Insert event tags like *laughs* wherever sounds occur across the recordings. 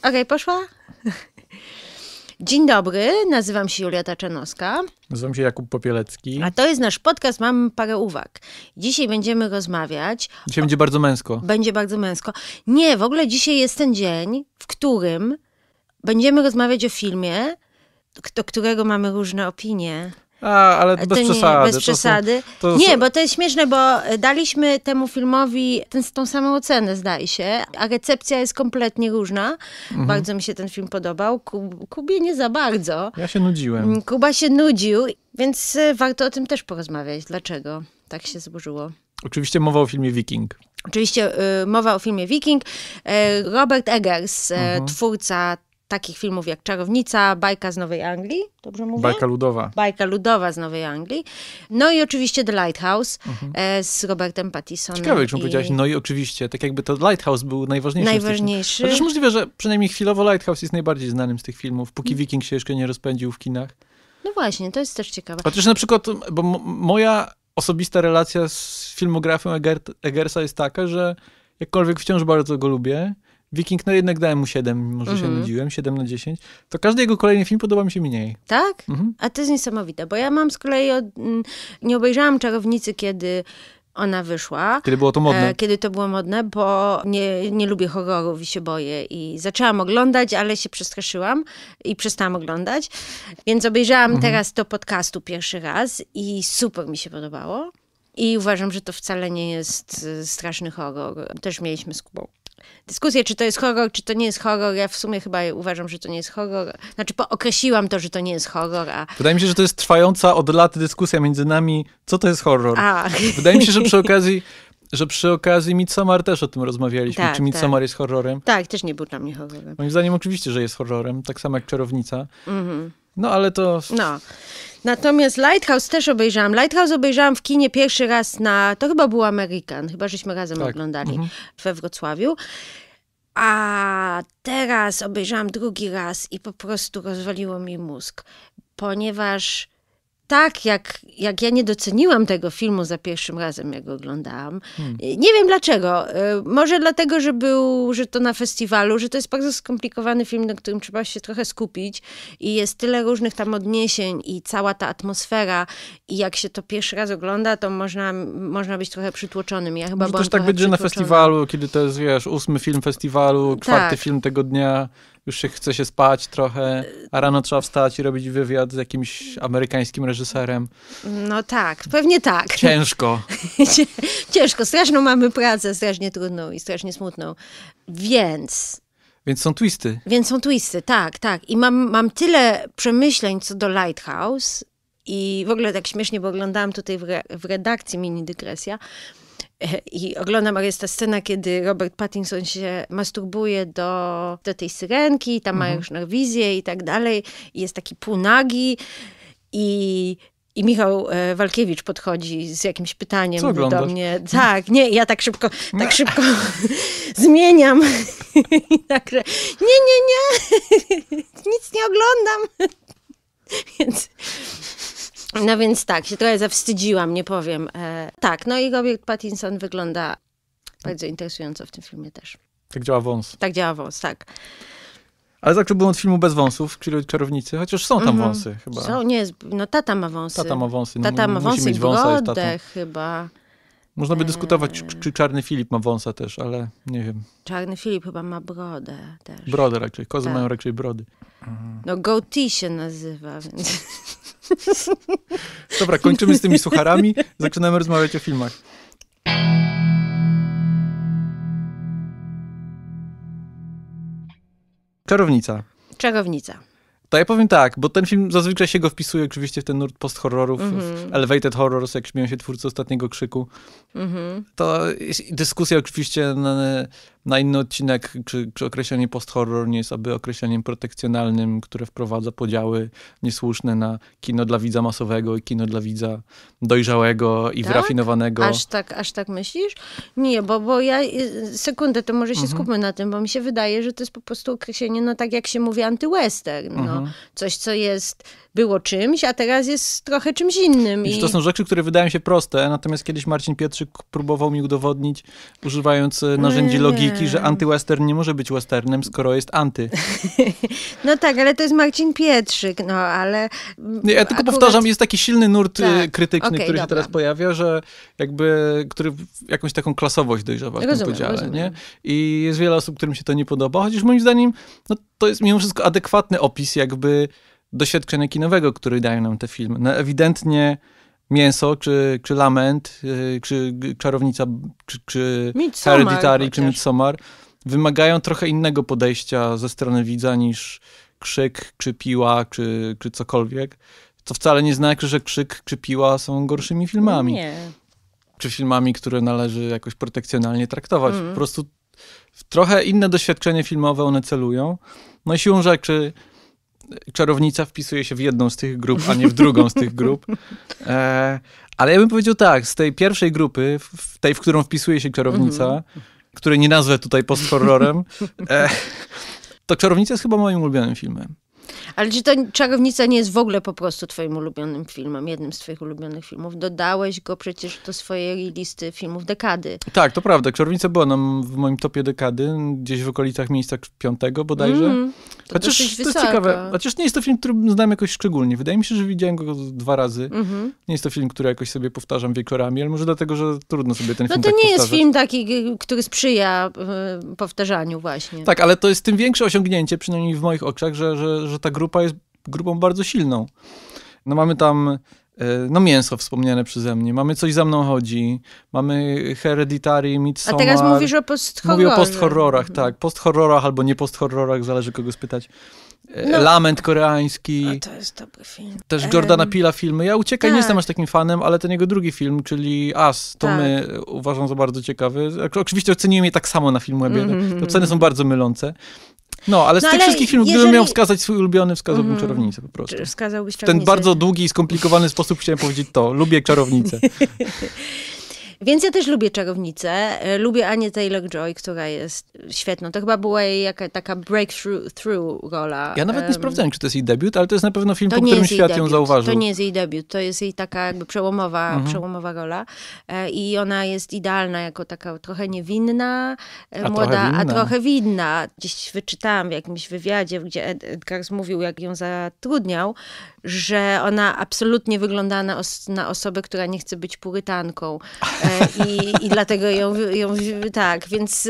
Okej, okay, poszła? Dzień dobry, nazywam się Julia Taczanowska. Nazywam się Jakub Popielecki. A to jest nasz podcast, mam parę uwag. Dzisiaj będziemy rozmawiać. Dzisiaj o... będzie bardzo męsko. Będzie bardzo męsko. Nie, w ogóle dzisiaj jest ten dzień, w którym będziemy rozmawiać o filmie, do którego mamy różne opinie. A, ale bez to nie, przesady. Bez przesady. To są, to nie, bo to jest śmieszne, bo daliśmy temu filmowi ten, tą samą ocenę, zdaje się, a recepcja jest kompletnie różna. Mhm. Bardzo mi się ten film podobał. Kub, Kubie nie za bardzo. Ja się nudziłem. Mm, Kuba się nudził, więc e, warto o tym też porozmawiać. Dlaczego tak się złożyło? Oczywiście mowa o filmie Viking. Oczywiście y, mowa o filmie Viking. E, Robert Eggers, e, mhm. twórca takich filmów jak Czarownica, Bajka z Nowej Anglii, dobrze mówię? Bajka ludowa. Bajka ludowa z Nowej Anglii. No i oczywiście The Lighthouse mhm. E, z Robertem Pattisonem. Ciekawe, czemu i... powiedziałaś, no i oczywiście, tak jakby to Lighthouse był najważniejszy. Najważniejszy. Chociaż możliwe, że przynajmniej chwilowo Lighthouse jest najbardziej znanym z tych filmów, póki Wiking mm. się jeszcze nie rozpędził w kinach. No właśnie, to jest też ciekawe. Chociaż na przykład, bo moja osobista relacja z filmografią Eger Egersa jest taka, że jakkolwiek wciąż bardzo go lubię, Wiking, no jednak dałem mu 7, może mm -hmm. się mhm. nudziłem, 7 na 10, to każdy jego kolejny film podoba mi się mniej. Tak? Mm -hmm. A to jest niesamowite, bo ja mam z kolei, od, mm, nie obejrzałam Czarownicy, kiedy ona wyszła. Kiedy było to modne. E, kiedy to było modne, bo nie, nie lubię horrorów i się boję. I zaczęłam oglądać, ale się przestraszyłam i przestałam oglądać. Więc obejrzałam mhm. teraz to podcastu pierwszy raz i super mi się podobało. I uważam, że to wcale nie jest e, straszny horror. Też mieliśmy z Kubą dyskusję, czy to jest horror, czy to nie jest horror. Ja w sumie chyba uważam, że to nie jest horror. Znaczy, określiłam to, że to nie jest horror. A... Wydaje mi się, że to jest trwająca od lat dyskusja między nami, co to jest horror. A. Wydaje mi się, że przy *laughs* okazji że przy okazji Midsommar też o tym rozmawialiśmy, tak, czy Midsommar tak. jest horrorem. Tak, też nie był dla mnie horrorem. Moim zdaniem oczywiście, że jest horrorem, tak samo jak Czarownica. Mhm. No ale to... No. Natomiast Lighthouse też obejrzałam. Lighthouse obejrzałam w kinie pierwszy raz na... To chyba był American, chyba żeśmy razem tak. oglądali mhm. we Wrocławiu. A teraz obejrzałam drugi raz i po prostu rozwaliło mi mózg, ponieważ tak jak, jak ja nie doceniłam tego filmu za pierwszym razem, jak go oglądałam. Hmm. Nie wiem dlaczego. Y, może dlatego, że był, że to na festiwalu, że to jest bardzo skomplikowany film, na którym trzeba się trochę skupić i jest tyle różnych tam odniesień i cała ta atmosfera i jak się to pierwszy raz ogląda, to można, można być trochę przytłoczonym. Ja chyba Może też tak będzie na festiwalu, kiedy to jest, wiesz, ósmy film festiwalu, czwarty tak. film tego dnia już się chce się spać trochę, a rano trzeba wstać i robić wywiad z jakimś amerykańskim reżyserem. No tak, pewnie tak. Ciężko. *laughs* Ciężko, straszną mamy pracę, strasznie trudną i strasznie smutną. Więc więc są twisty. Więc są twisty, tak, tak. I mam, mam tyle przemyśleń co do Lighthouse i w ogóle tak śmiesznie, bo oglądałam tutaj w, re, w redakcji mini dygresja, i oglądam, jest ta scena, kiedy Robert Pattinson się masturbuje do, do tej syrenki, tam mhm. ma już wizję i tak dalej. I jest taki półnagi i i Michał e, Walkiewicz podchodzi z jakimś pytaniem Co do mnie. Tak, nie, ja tak szybko, tak szybko *laughs* zmieniam. *laughs* I tak, nie, nie, nie, *laughs* nic nie oglądam. Więc no więc tak, się trochę zawstydziłam, nie powiem. E, tak, no i Robert Pattinson wygląda bardzo interesująco w tym filmie też. Tak działa wąs. Tak działa wąs, tak. Ale zawsze tak był było od filmu bez wąsów, czyli czarownicy, chociaż są tam mhm. wąsy chyba. Są, nie, no tata ma wąsy. Tata ma wąsy. No, tata ma wąsy mieć wąsa, chyba. Można by dyskutować, e. czy Czarny Filip ma wąsa też, ale nie wiem. Czarny Filip chyba ma brodę też. Brodę raczej, kozy tak. mają raczej brody. No goatee się nazywa, więc... *laughs* Dobra, kończymy z tymi sucharami, zaczynamy rozmawiać o filmach. Czarownica. Czarownica. To ja powiem tak, bo ten film zazwyczaj się go wpisuje oczywiście w ten nurt post-horrorów, mm -hmm. elevated horrors, jak śmieją się twórcy Ostatniego Krzyku. Mm -hmm. To dyskusja oczywiście na, na inny odcinek, czy, czy określenie post-horror nie jest aby określeniem protekcjonalnym, które wprowadza podziały niesłuszne na kino dla widza masowego i kino dla widza dojrzałego i tak? wyrafinowanego. Aż tak, aż tak myślisz? Nie, bo, bo ja, y, sekundę, to może się mhm. skupmy na tym, bo mi się wydaje, że to jest po prostu określenie, no tak jak się mówi, antywestern. No. Mhm. Coś, co jest było czymś, a teraz jest trochę czymś innym. I... To są rzeczy, które wydają się proste, natomiast kiedyś Marcin Pietrzyk próbował mi udowodnić, używając e, no narzędzi logiki, że antywestern nie może być westernem, skoro jest anty. *laughs* no tak, ale to jest Marcin Pietrzyk, no ale... Nie, ja tylko akurat... powtarzam, jest taki silny nurt e, tak. krytyczny, okay, który dobra. się teraz pojawia, że jakby, który jakąś taką klasowość dojrzewa w rozumiem, tym podziale, rozumiem. nie? I jest wiele osób, którym się to nie podoba, chociaż moim zdaniem, no to jest mimo wszystko adekwatny opis jakby doświadczenia kinowego, które dają nam te filmy. No, ewidentnie Mięso, czy, czy Lament, y, czy Czarownica, czy, czy Midsommar, Hereditary, chociaż. czy Midsommar wymagają trochę innego podejścia ze strony widza niż krzyk, czy piła, czy, czy cokolwiek. To wcale nie znaczy, że krzyk czy piła są gorszymi filmami. Nie. Czy filmami, które należy jakoś protekcjonalnie traktować. Mm. Po prostu trochę inne doświadczenie filmowe one celują. No i siłą rzeczy czarownica wpisuje się w jedną z tych grup, a nie w *laughs* drugą z tych grup. E, ale ja bym powiedział tak, z tej pierwszej grupy, w tej, w którą wpisuje się czarownica, mm -hmm. której nie nazwę tutaj post-horrorem, e, to Czarownica jest chyba moim ulubionym filmem. Ale czy to Czarownica nie jest w ogóle po prostu twoim ulubionym filmem, jednym z twoich ulubionych filmów? Dodałeś go przecież do swojej listy filmów dekady. Tak, to prawda. Czarownica była nam w moim topie dekady, gdzieś w okolicach miejsca piątego bodajże. Mm, to chociaż to jest ciekawe, chociaż nie jest to film, który znam jakoś szczególnie. Wydaje mi się, że widziałem go dwa razy. Mm -hmm. Nie jest to film, który jakoś sobie powtarzam wieczorami, ale może dlatego, że trudno sobie ten no film No to tak nie powtarzać. jest film taki, który sprzyja y, powtarzaniu właśnie. Tak, ale to jest tym większe osiągnięcie, przynajmniej w moich oczach, że, że że ta grupa jest grupą bardzo silną. No mamy tam e, no mięso wspomniane przeze mnie, mamy Coś za mną chodzi, mamy Hereditary, Midsommar. A teraz mówisz o post-horrorach. Mówię o post-horrorach, mhm. tak. Post-horrorach albo nie post-horrorach, zależy kogo spytać. E, no. Lament koreański. No, to jest dobry film. Też Jordana um, Pila filmy. Ja uciekaj, tak. nie jestem aż takim fanem, ale ten jego drugi film, czyli As, to tak. my uważam za bardzo ciekawy. Oczywiście oceniłem je tak samo na filmu, mm -hmm. te oceny są mhm. bardzo mylące. No, ale z no, tych ale wszystkich filmów, jeżeli... gdybym miał wskazać swój ulubiony, wskazałbym mm, czarownicę po prostu. Wskazałbyś czarownicę. W ten bardzo długi i skomplikowany sposób chciałem powiedzieć to. Lubię czarownicę. *laughs* Więc ja też lubię czarownicę. E, lubię Anię Taylor-Joy, która jest świetną. To chyba była jej jaka, taka breakthrough through rola. Ja nawet nie um, sprawdzałem, czy to jest jej debiut, ale to jest na pewno film, po którym świat debiut. ją zauważył. To nie jest jej debiut, to jest jej taka jakby przełomowa, mhm. przełomowa rola. E, I ona jest idealna jako taka trochę niewinna, e, a młoda, trochę winna. a trochę widna. Gdzieś wyczytałam w jakimś wywiadzie, gdzie Edgar mówił, jak ją zatrudniał, że ona absolutnie wygląda na, os na osobę, która nie chce być purytanką. E, i, I dlatego ją, ją tak, więc,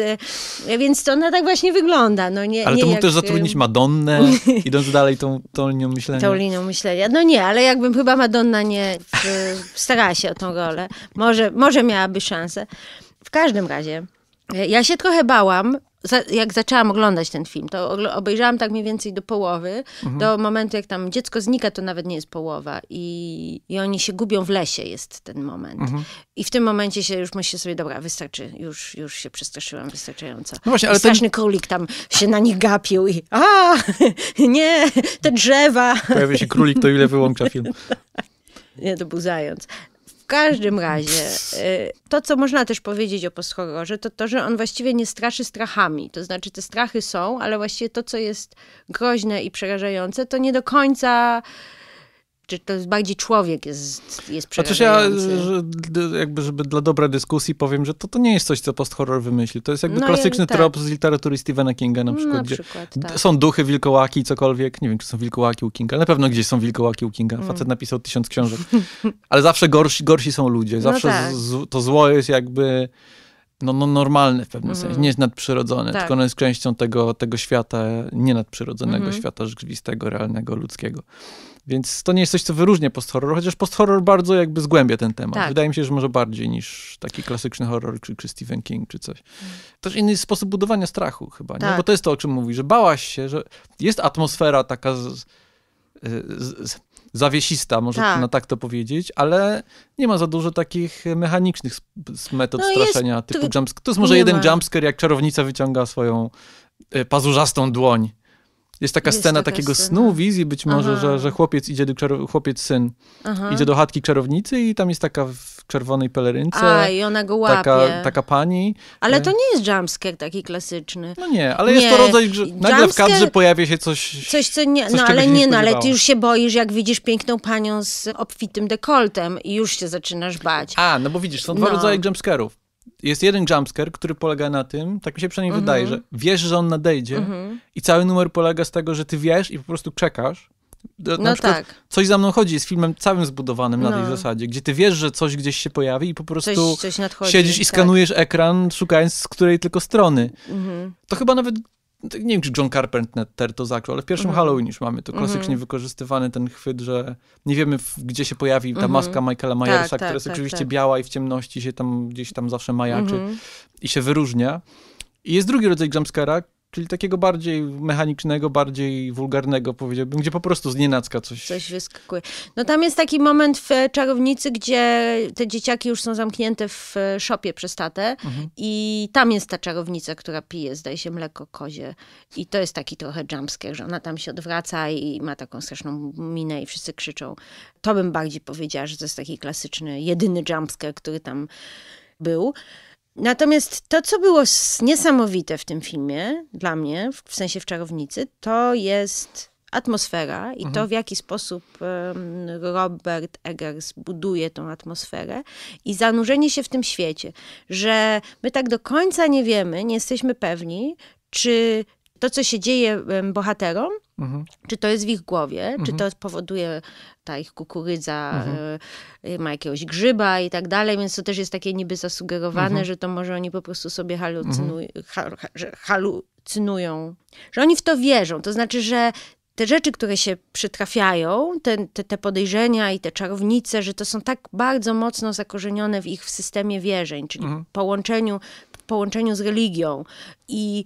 e, więc to ona tak właśnie wygląda. No nie, ale nie to mógł też e, zatrudnić Madonnę, *laughs* idąc dalej tą, tą linią myślenia. Tą linią myślenia. No nie, ale jakbym chyba Madonna nie starała się o tą rolę. Może, może miałaby szansę. W każdym razie, e, ja się trochę bałam, jak zaczęłam oglądać ten film, to obejrzałam tak mniej więcej do połowy, mhm. do momentu jak tam dziecko znika, to nawet nie jest połowa i, i oni się gubią w lesie, jest ten moment. Mhm. I w tym momencie się już myślę sobie, dobra, wystarczy, już, już się przestraszyłam wystarczająco. No właśnie, ale straszny ten... królik tam się na nich gapił i a, *laughs* nie, te drzewa. Pojawia się królik, to ile wyłącza film. *laughs* Nie, to był zając każdym razie, y, to co można też powiedzieć o posthorrorze, to to, że on właściwie nie straszy strachami. To znaczy, te strachy są, ale właściwie to, co jest groźne i przerażające, to nie do końca czy to jest bardziej człowiek jest, jest Chociaż ja, jakby, żeby dla dobra dyskusji powiem, że to, to nie jest coś, co post-horror wymyślił. To jest jakby no klasyczny tak. trop z literatury Stephena Kinga na przykład, na przykład tak. są duchy, wilkołaki, cokolwiek. Nie wiem, czy są wilkołaki u Kinga, na pewno gdzieś są wilkołaki u Kinga. Mm. Facet mm. napisał tysiąc książek. Ale zawsze gorsi, gorsi są ludzie. No zawsze no tak. z, to zło jest jakby no, no normalny w pewnym mm. sensie, nie jest nadprzyrodzony, tak. tylko on jest częścią tego, tego świata, nie nadprzyrodzonego mm. świata rzeczywistego, realnego, ludzkiego. Więc to nie jest coś, co wyróżnia post-horror, chociaż post-horror bardzo jakby zgłębia ten temat. Tak. Wydaje mi się, że może bardziej niż taki klasyczny horror, czy, czy Stephen King, czy coś. To mm. Też inny sposób budowania strachu chyba, tak. nie? Bo tak. to jest to, o czym mówi, że bałaś się, że jest atmosfera taka... Z, z, z, zawiesista, może tak. na tak to powiedzieć, ale nie ma za dużo takich mechanicznych metod no straszenia jest, typu to, To jest może jeden ma. jumpscare, jak czarownica wyciąga swoją y, pazurzastą dłoń jest taka jest scena taka takiego scena. snu, wizji być może, że, że chłopiec idzie do chłopiec syn Aha. idzie do chatki czarownicy i tam jest taka w czerwonej pelerynce. A, i ona go łapie. Taka, taka pani. Ale e, to nie jest jumpscare taki klasyczny. No nie, ale nie. jest to rodzaj, że nagle w kadrze pojawia się coś... Coś, co nie... Coś, no ale nie, nie no, ale ty już się boisz, jak widzisz piękną panią z obfitym dekoltem i już się zaczynasz bać. A, no bo widzisz, są no. dwa rodzaje jumpscare'ów jest jeden jumpscare, który polega na tym, tak mi się przynajmniej mm -hmm. wydaje, że wiesz, że on nadejdzie mm -hmm. i cały numer polega z tego, że ty wiesz i po prostu czekasz. Na no tak. Coś za mną chodzi jest filmem całym zbudowanym no. na tej no. zasadzie, gdzie ty wiesz, że coś gdzieś się pojawi i po prostu coś, coś siedzisz i tak. skanujesz ekran, szukając z której tylko strony. Mhm. To chyba nawet tak nie wiem, czy John Carpenter to zaczął, ale w pierwszym mhm. Halloween już mamy to mhm. klasycznie mm. wykorzystywany ten chwyt, że nie wiemy, gdzie się pojawi ta mhm. maska Michaela tak, Myersa, tak, która tak, jest tak, oczywiście tak. biała i w ciemności się tam gdzieś tam zawsze majaczy i się wyróżnia. I jest drugi rodzaj jumpscare'a, Czyli takiego bardziej mechanicznego, bardziej wulgarnego, powiedziałbym, gdzie po prostu z nienacka coś... Coś wyskakuje. No tam jest taki moment w Czarownicy, gdzie te dzieciaki już są zamknięte w e, szopie przez tatę mhm. i tam jest ta czarownica, która pije, zdaje się, mleko kozie. I to jest taki trochę jumpscare, że ona tam się odwraca i ma taką straszną minę i wszyscy krzyczą. To bym bardziej powiedziała, że to jest taki klasyczny, jedyny jumpscare, który tam był. Natomiast to, co było niesamowite w tym filmie, dla mnie, w sensie w Czarownicy, to jest atmosfera i mhm. to, w jaki sposób Robert Eggers buduje tą atmosferę i zanurzenie się w tym świecie, że my tak do końca nie wiemy, nie jesteśmy pewni, czy to, co się dzieje bohaterom, mhm. czy to jest w ich głowie, mhm. czy to mhm. powoduje ta ich kukurydza, mhm. y, ma jakiegoś grzyba i tak dalej, więc to też jest takie niby zasugerowane, mhm. że to może oni po prostu sobie halucynują, mhm. halucynują, że oni w to wierzą. To znaczy, że te rzeczy, które się przytrafiają, te, te, te, podejrzenia i te czarownice, że to są tak bardzo mocno zakorzenione w ich w systemie wierzeń, czyli mhm. połączeniu, połączeniu z religią. I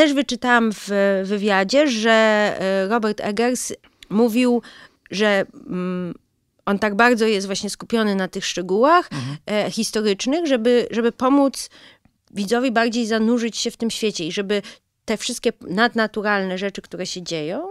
też wyczytałam w wywiadzie, że e, Robert Eggers mówił, że mm, on tak bardzo jest właśnie skupiony na tych szczegółach mhm. E, historycznych, żeby, żeby pomóc widzowi bardziej zanurzyć się w tym świecie i żeby te wszystkie nadnaturalne rzeczy, które się dzieją,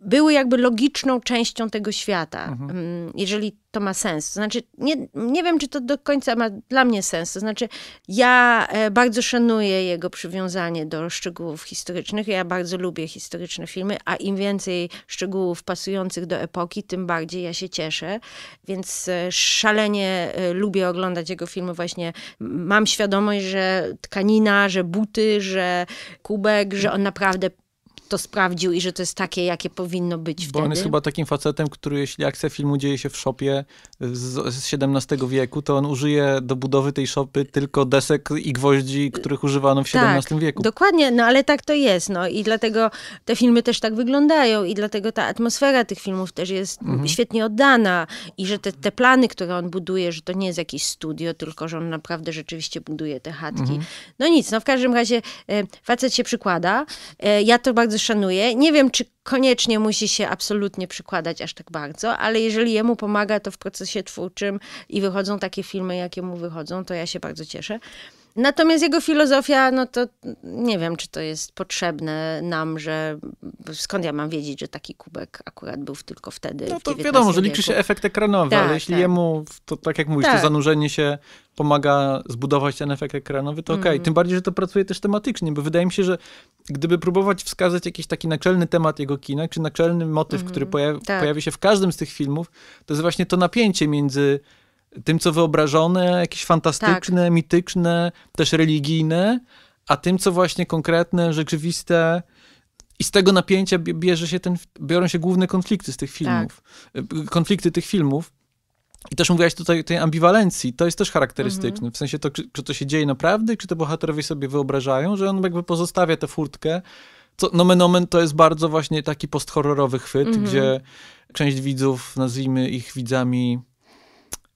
były jakby logiczną częścią tego świata, mhm. Mm, jeżeli to ma sens. To znaczy, nie, nie wiem, czy to do końca ma dla mnie sens. To znaczy, ja e, bardzo szanuję jego przywiązanie do szczegółów historycznych. Ja bardzo lubię historyczne filmy, a im więcej szczegółów pasujących do epoki, tym bardziej ja się cieszę. Więc e, szalenie e, lubię oglądać jego filmy. Właśnie mam świadomość, że tkanina, że buty, że kubek, że on naprawdę to sprawdził i że to jest takie, jakie powinno być Bo on jest chyba takim facetem, który jeśli akcja filmu dzieje się w szopie z, z XVII wieku, to on użyje do budowy tej szopy tylko desek i gwoździ, których używano w tak, XVII wieku. dokładnie, no ale tak to jest. No i dlatego te filmy też tak wyglądają i dlatego ta atmosfera tych filmów też jest mhm. świetnie oddana i że te, te plany, które on buduje, że to nie jest jakieś studio, tylko że on naprawdę rzeczywiście buduje te chatki. Mhm. No nic, no w każdym razie e, facet się przykłada. E, ja to bardzo szanuję. Nie wiem, czy koniecznie musi się absolutnie przykładać aż tak bardzo, ale jeżeli jemu pomaga to w procesie twórczym i wychodzą takie filmy, jakie mu wychodzą, to ja się bardzo cieszę. Natomiast jego filozofia, no to nie wiem, czy to jest potrzebne nam, że skąd ja mam wiedzieć, że taki kubek akurat był tylko wtedy. No to wiadomo, że liczy się efekt ekranowy, tak, ale jeśli tak. jemu, to tak jak mówisz, tak. to zanurzenie się pomaga zbudować ten efekt ekranowy, to okej. Okay. Mhm. Tym bardziej, że to pracuje też tematycznie, bo wydaje mi się, że gdyby próbować wskazać jakiś taki naczelny temat jego kina, czy naczelny motyw, mm. który mhm. pojawi, tak. pojawi się w każdym z tych filmów, to jest właśnie to napięcie między tym, co wyobrażone, jakieś fantastyczne, tak. mityczne, też religijne, a tym, co właśnie konkretne, rzeczywiste. I z tego napięcia bierze się ten, biorą się główne konflikty z tych filmów. Tak. Konflikty tych filmów. I też mówiłaś tutaj o tej ambiwalencji, to jest też charakterystyczne. Mhm. W sensie to, czy, to się dzieje naprawdę, czy to bohaterowie sobie wyobrażają, że on jakby pozostawia tę furtkę. Co, nomen omen to jest bardzo właśnie taki posthorrorowy chwyt, mhm. gdzie część widzów, nazwijmy ich widzami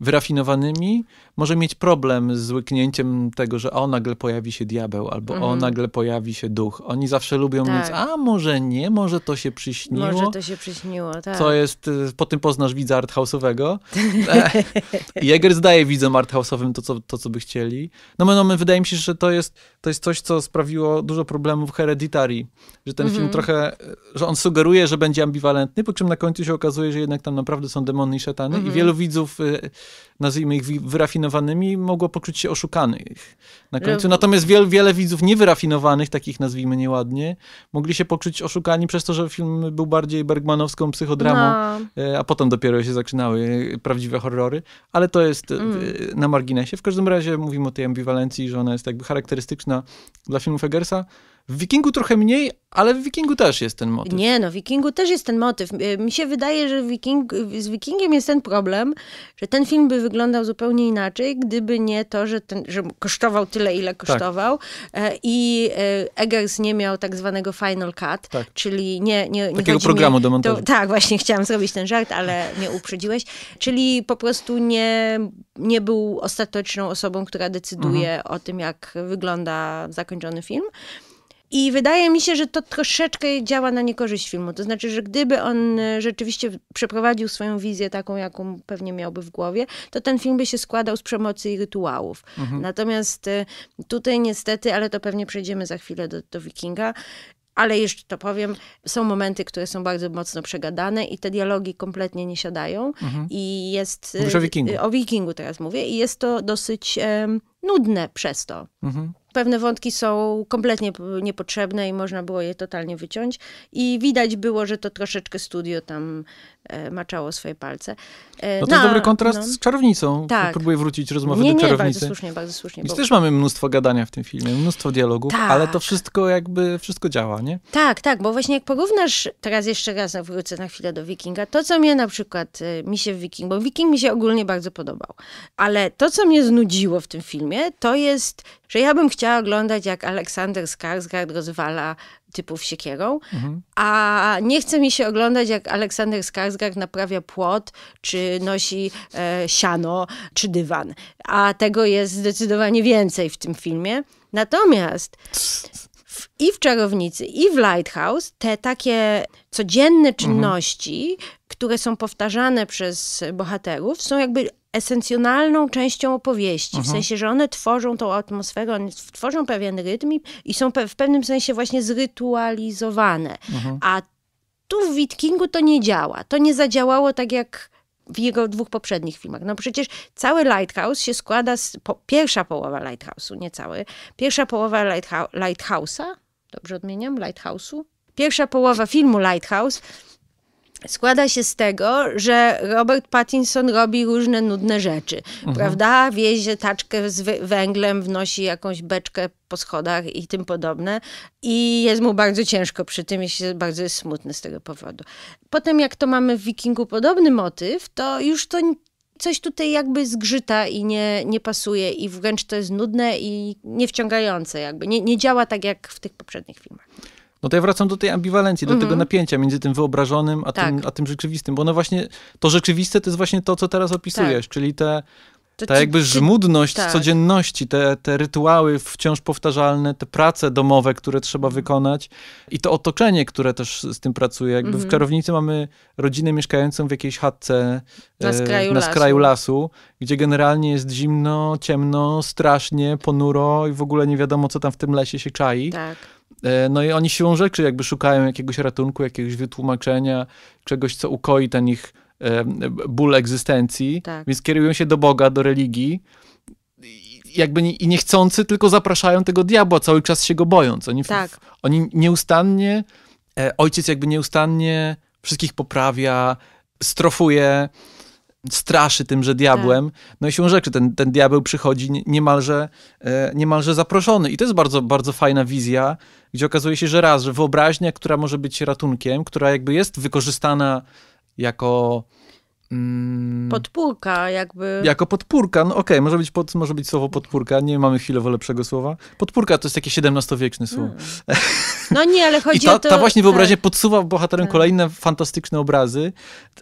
wyrafinowanymi, może mieć problem z łyknięciem tego, że o, nagle pojawi się diabeł, albo mhm. o, nagle pojawi się duch. Oni zawsze lubią tak. mówić, a może nie, może to się przyśniło. Może to się przyśniło, tak. Co jest, y, po tym poznasz widza arthouse'owego. *laughs* E, Jäger zdaje widzom arthouse'owym to co, to, co by chcieli. No, no, my, wydaje mi się, że to jest, to jest coś, co sprawiło dużo problemów Hereditary, że ten mhm. film trochę, y, że on sugeruje, że będzie ambiwalentny, po czym na końcu się okazuje, że jednak tam naprawdę są demony i szatany mhm. i wielu widzów, y, nazwijmy ich wyrafinowanych, wyrafinowanymi mogło poczuć się oszukanych na końcu. Natomiast wiele, wiele widzów niewyrafinowanych, takich nazwijmy nieładnie, mogli się poczuć oszukani przez to, że film był bardziej bergmanowską psychodramą, no. E, a potem dopiero się zaczynały prawdziwe horrory. Ale to jest e, mm. na marginesie. W każdym razie mówimy o tej ambiwalencji, że ona jest jakby charakterystyczna dla filmów Eggersa. W Wikingu trochę mniej, ale w Wikingu też jest ten motyw. Nie, no w Wikingu też jest ten motyw. Y, mi się wydaje, że z Wikingiem jest ten problem, że ten film by wyglądał zupełnie inaczej, gdyby nie to, że, ten, że kosztował tyle, ile tak. kosztował tak. i e, Eggers nie miał tak zwanego final cut, tak. czyli nie... nie, nie Takiego programu mi, do montażu. To, tak, właśnie chciałam zrobić ten żart, ale mnie uprzedziłeś. Czyli po prostu nie, nie był ostateczną osobą, która decyduje mhm. o tym, jak wygląda zakończony film. I wydaje mi się, że to troszeczkę działa na niekorzyść filmu. To znaczy, że gdyby on e, rzeczywiście przeprowadził swoją wizję taką, jaką pewnie miałby w głowie, to ten film by się składał z przemocy i rytuałów. Mhm. Natomiast e, tutaj niestety, ale to pewnie przejdziemy za chwilę do, do Wikinga, ale jeszcze to powiem, są momenty, które są bardzo mocno przegadane i te dialogi kompletnie nie siadają. Mhm. I jest. E, Mówisz o Wikingu. O Wikingu teraz mówię. I jest to dosyć um, nudne przez to. Mhm. Pewne wątki są kompletnie niepotrzebne i można było je totalnie wyciąć. I widać było, że to troszeczkę studio tam e, maczało swoje palce. E, no to no, jest dobry kontrast no. z czarownicą. Tak. Próbuję wrócić rozmowę nie, do czarownicy. Nie, bardzo słusznie, bardzo słusznie. Więc bo... też mamy mnóstwo gadania w tym filmie, mnóstwo dialogów, tak. ale to tak. wszystko jakby, wszystko działa, nie? Tak, tak, bo właśnie jak porównasz, teraz jeszcze raz wrócę na chwilę do Wikinga, to co mnie na przykład, e, mi się w Wiking, bo Wiking mi się ogólnie bardzo podobał, ale to co mnie znudziło w tym filmie, to jest, że ja bym chciała chciała oglądać, jak Aleksander Skarsgård rozwala typów siekierą, mhm. a nie chce mi się oglądać, jak Aleksander Skarsgård naprawia płot, czy nosi e, siano, czy dywan. A tego jest zdecydowanie więcej w tym filmie. Natomiast w, i w Czarownicy, i w Lighthouse te takie codzienne mhm. czynności, mhm. które są powtarzane przez bohaterów, są jakby esencjonalną częścią opowieści, w mhm. sensie, że one tworzą tą atmosferę, one tworzą pewien rytm i są w pewnym sensie właśnie zrytualizowane. Mhm. A tu w Witkingu to nie działa. To nie zadziałało tak jak w jego dwóch poprzednich filmach. No przecież cały Lighthouse się składa z... Po, pierwsza połowa Lighthouse'u, nie cały. Pierwsza połowa Lighthou Lighthouse'a, dobrze odmieniam, Lighthouse'u? Pierwsza połowa filmu Lighthouse składa się z tego, że Robert Pattinson robi różne nudne rzeczy, mhm. prawda? Wiezie taczkę z węglem, wnosi jakąś beczkę po schodach i tym podobne. I jest mu bardzo ciężko przy tym, jest bardzo jest smutny z tego powodu. Potem jak to mamy w Wikingu podobny motyw, to już to coś tutaj jakby zgrzyta i nie, nie pasuje i wręcz to jest nudne i niewciągające jakby. Nie, nie działa tak jak w tych poprzednich filmach. No to ja wracam do tej ambiwalencji, do tego mhm. napięcia między tym wyobrażonym, a, tak. tym, a tym rzeczywistym, bo no właśnie to rzeczywiste to jest właśnie to, co teraz opisujesz, tak. czyli te to ta jakby żmudność tak. codzienności, te, te rytuały wciąż powtarzalne, te prace domowe, które trzeba mhm. wykonać i to otoczenie, które też z tym pracuje. Jakby w Karownicy mhm. mamy rodzinę mieszkającą w jakiejś chatce na, e, skraju, e, na lasu. lasu. gdzie generalnie jest zimno, ciemno, strasznie, ponuro i w ogóle nie wiadomo, co tam w tym lesie się czai. Tak. E, no i oni siłą rzeczy jakby szukają jakiegoś ratunku, jakiegoś wytłumaczenia, czegoś, co ukoi ten ich e, ból egzystencji, tak. więc kierują się do Boga, do religii. Jakby nie, i niechcący tylko zapraszają tego diabła, cały czas się go bojąc. Oni, tak. w, oni nieustannie, e, ojciec jakby nieustannie wszystkich poprawia, strofuje, straszy tymże diabłem, tak. no i się rzeczy, ten, ten diabeł przychodzi niemalże, e, niemalże zaproszony. I to jest bardzo, bardzo fajna wizja, gdzie okazuje się, że raz, że wyobraźnia, która może być ratunkiem, która jakby jest wykorzystana jako Mm. podpórka jakby. Jako podpórka, no okej, okay, może, być pod, może być słowo podpórka, nie mamy chwilowo lepszego słowa. Podpórka to jest takie XVII-wieczne słowo. No nie, ale *laughs* chodzi I ta, o to... ta właśnie wyobraźnia tak. podsuwa bohaterem tak. kolejne fantastyczne obrazy,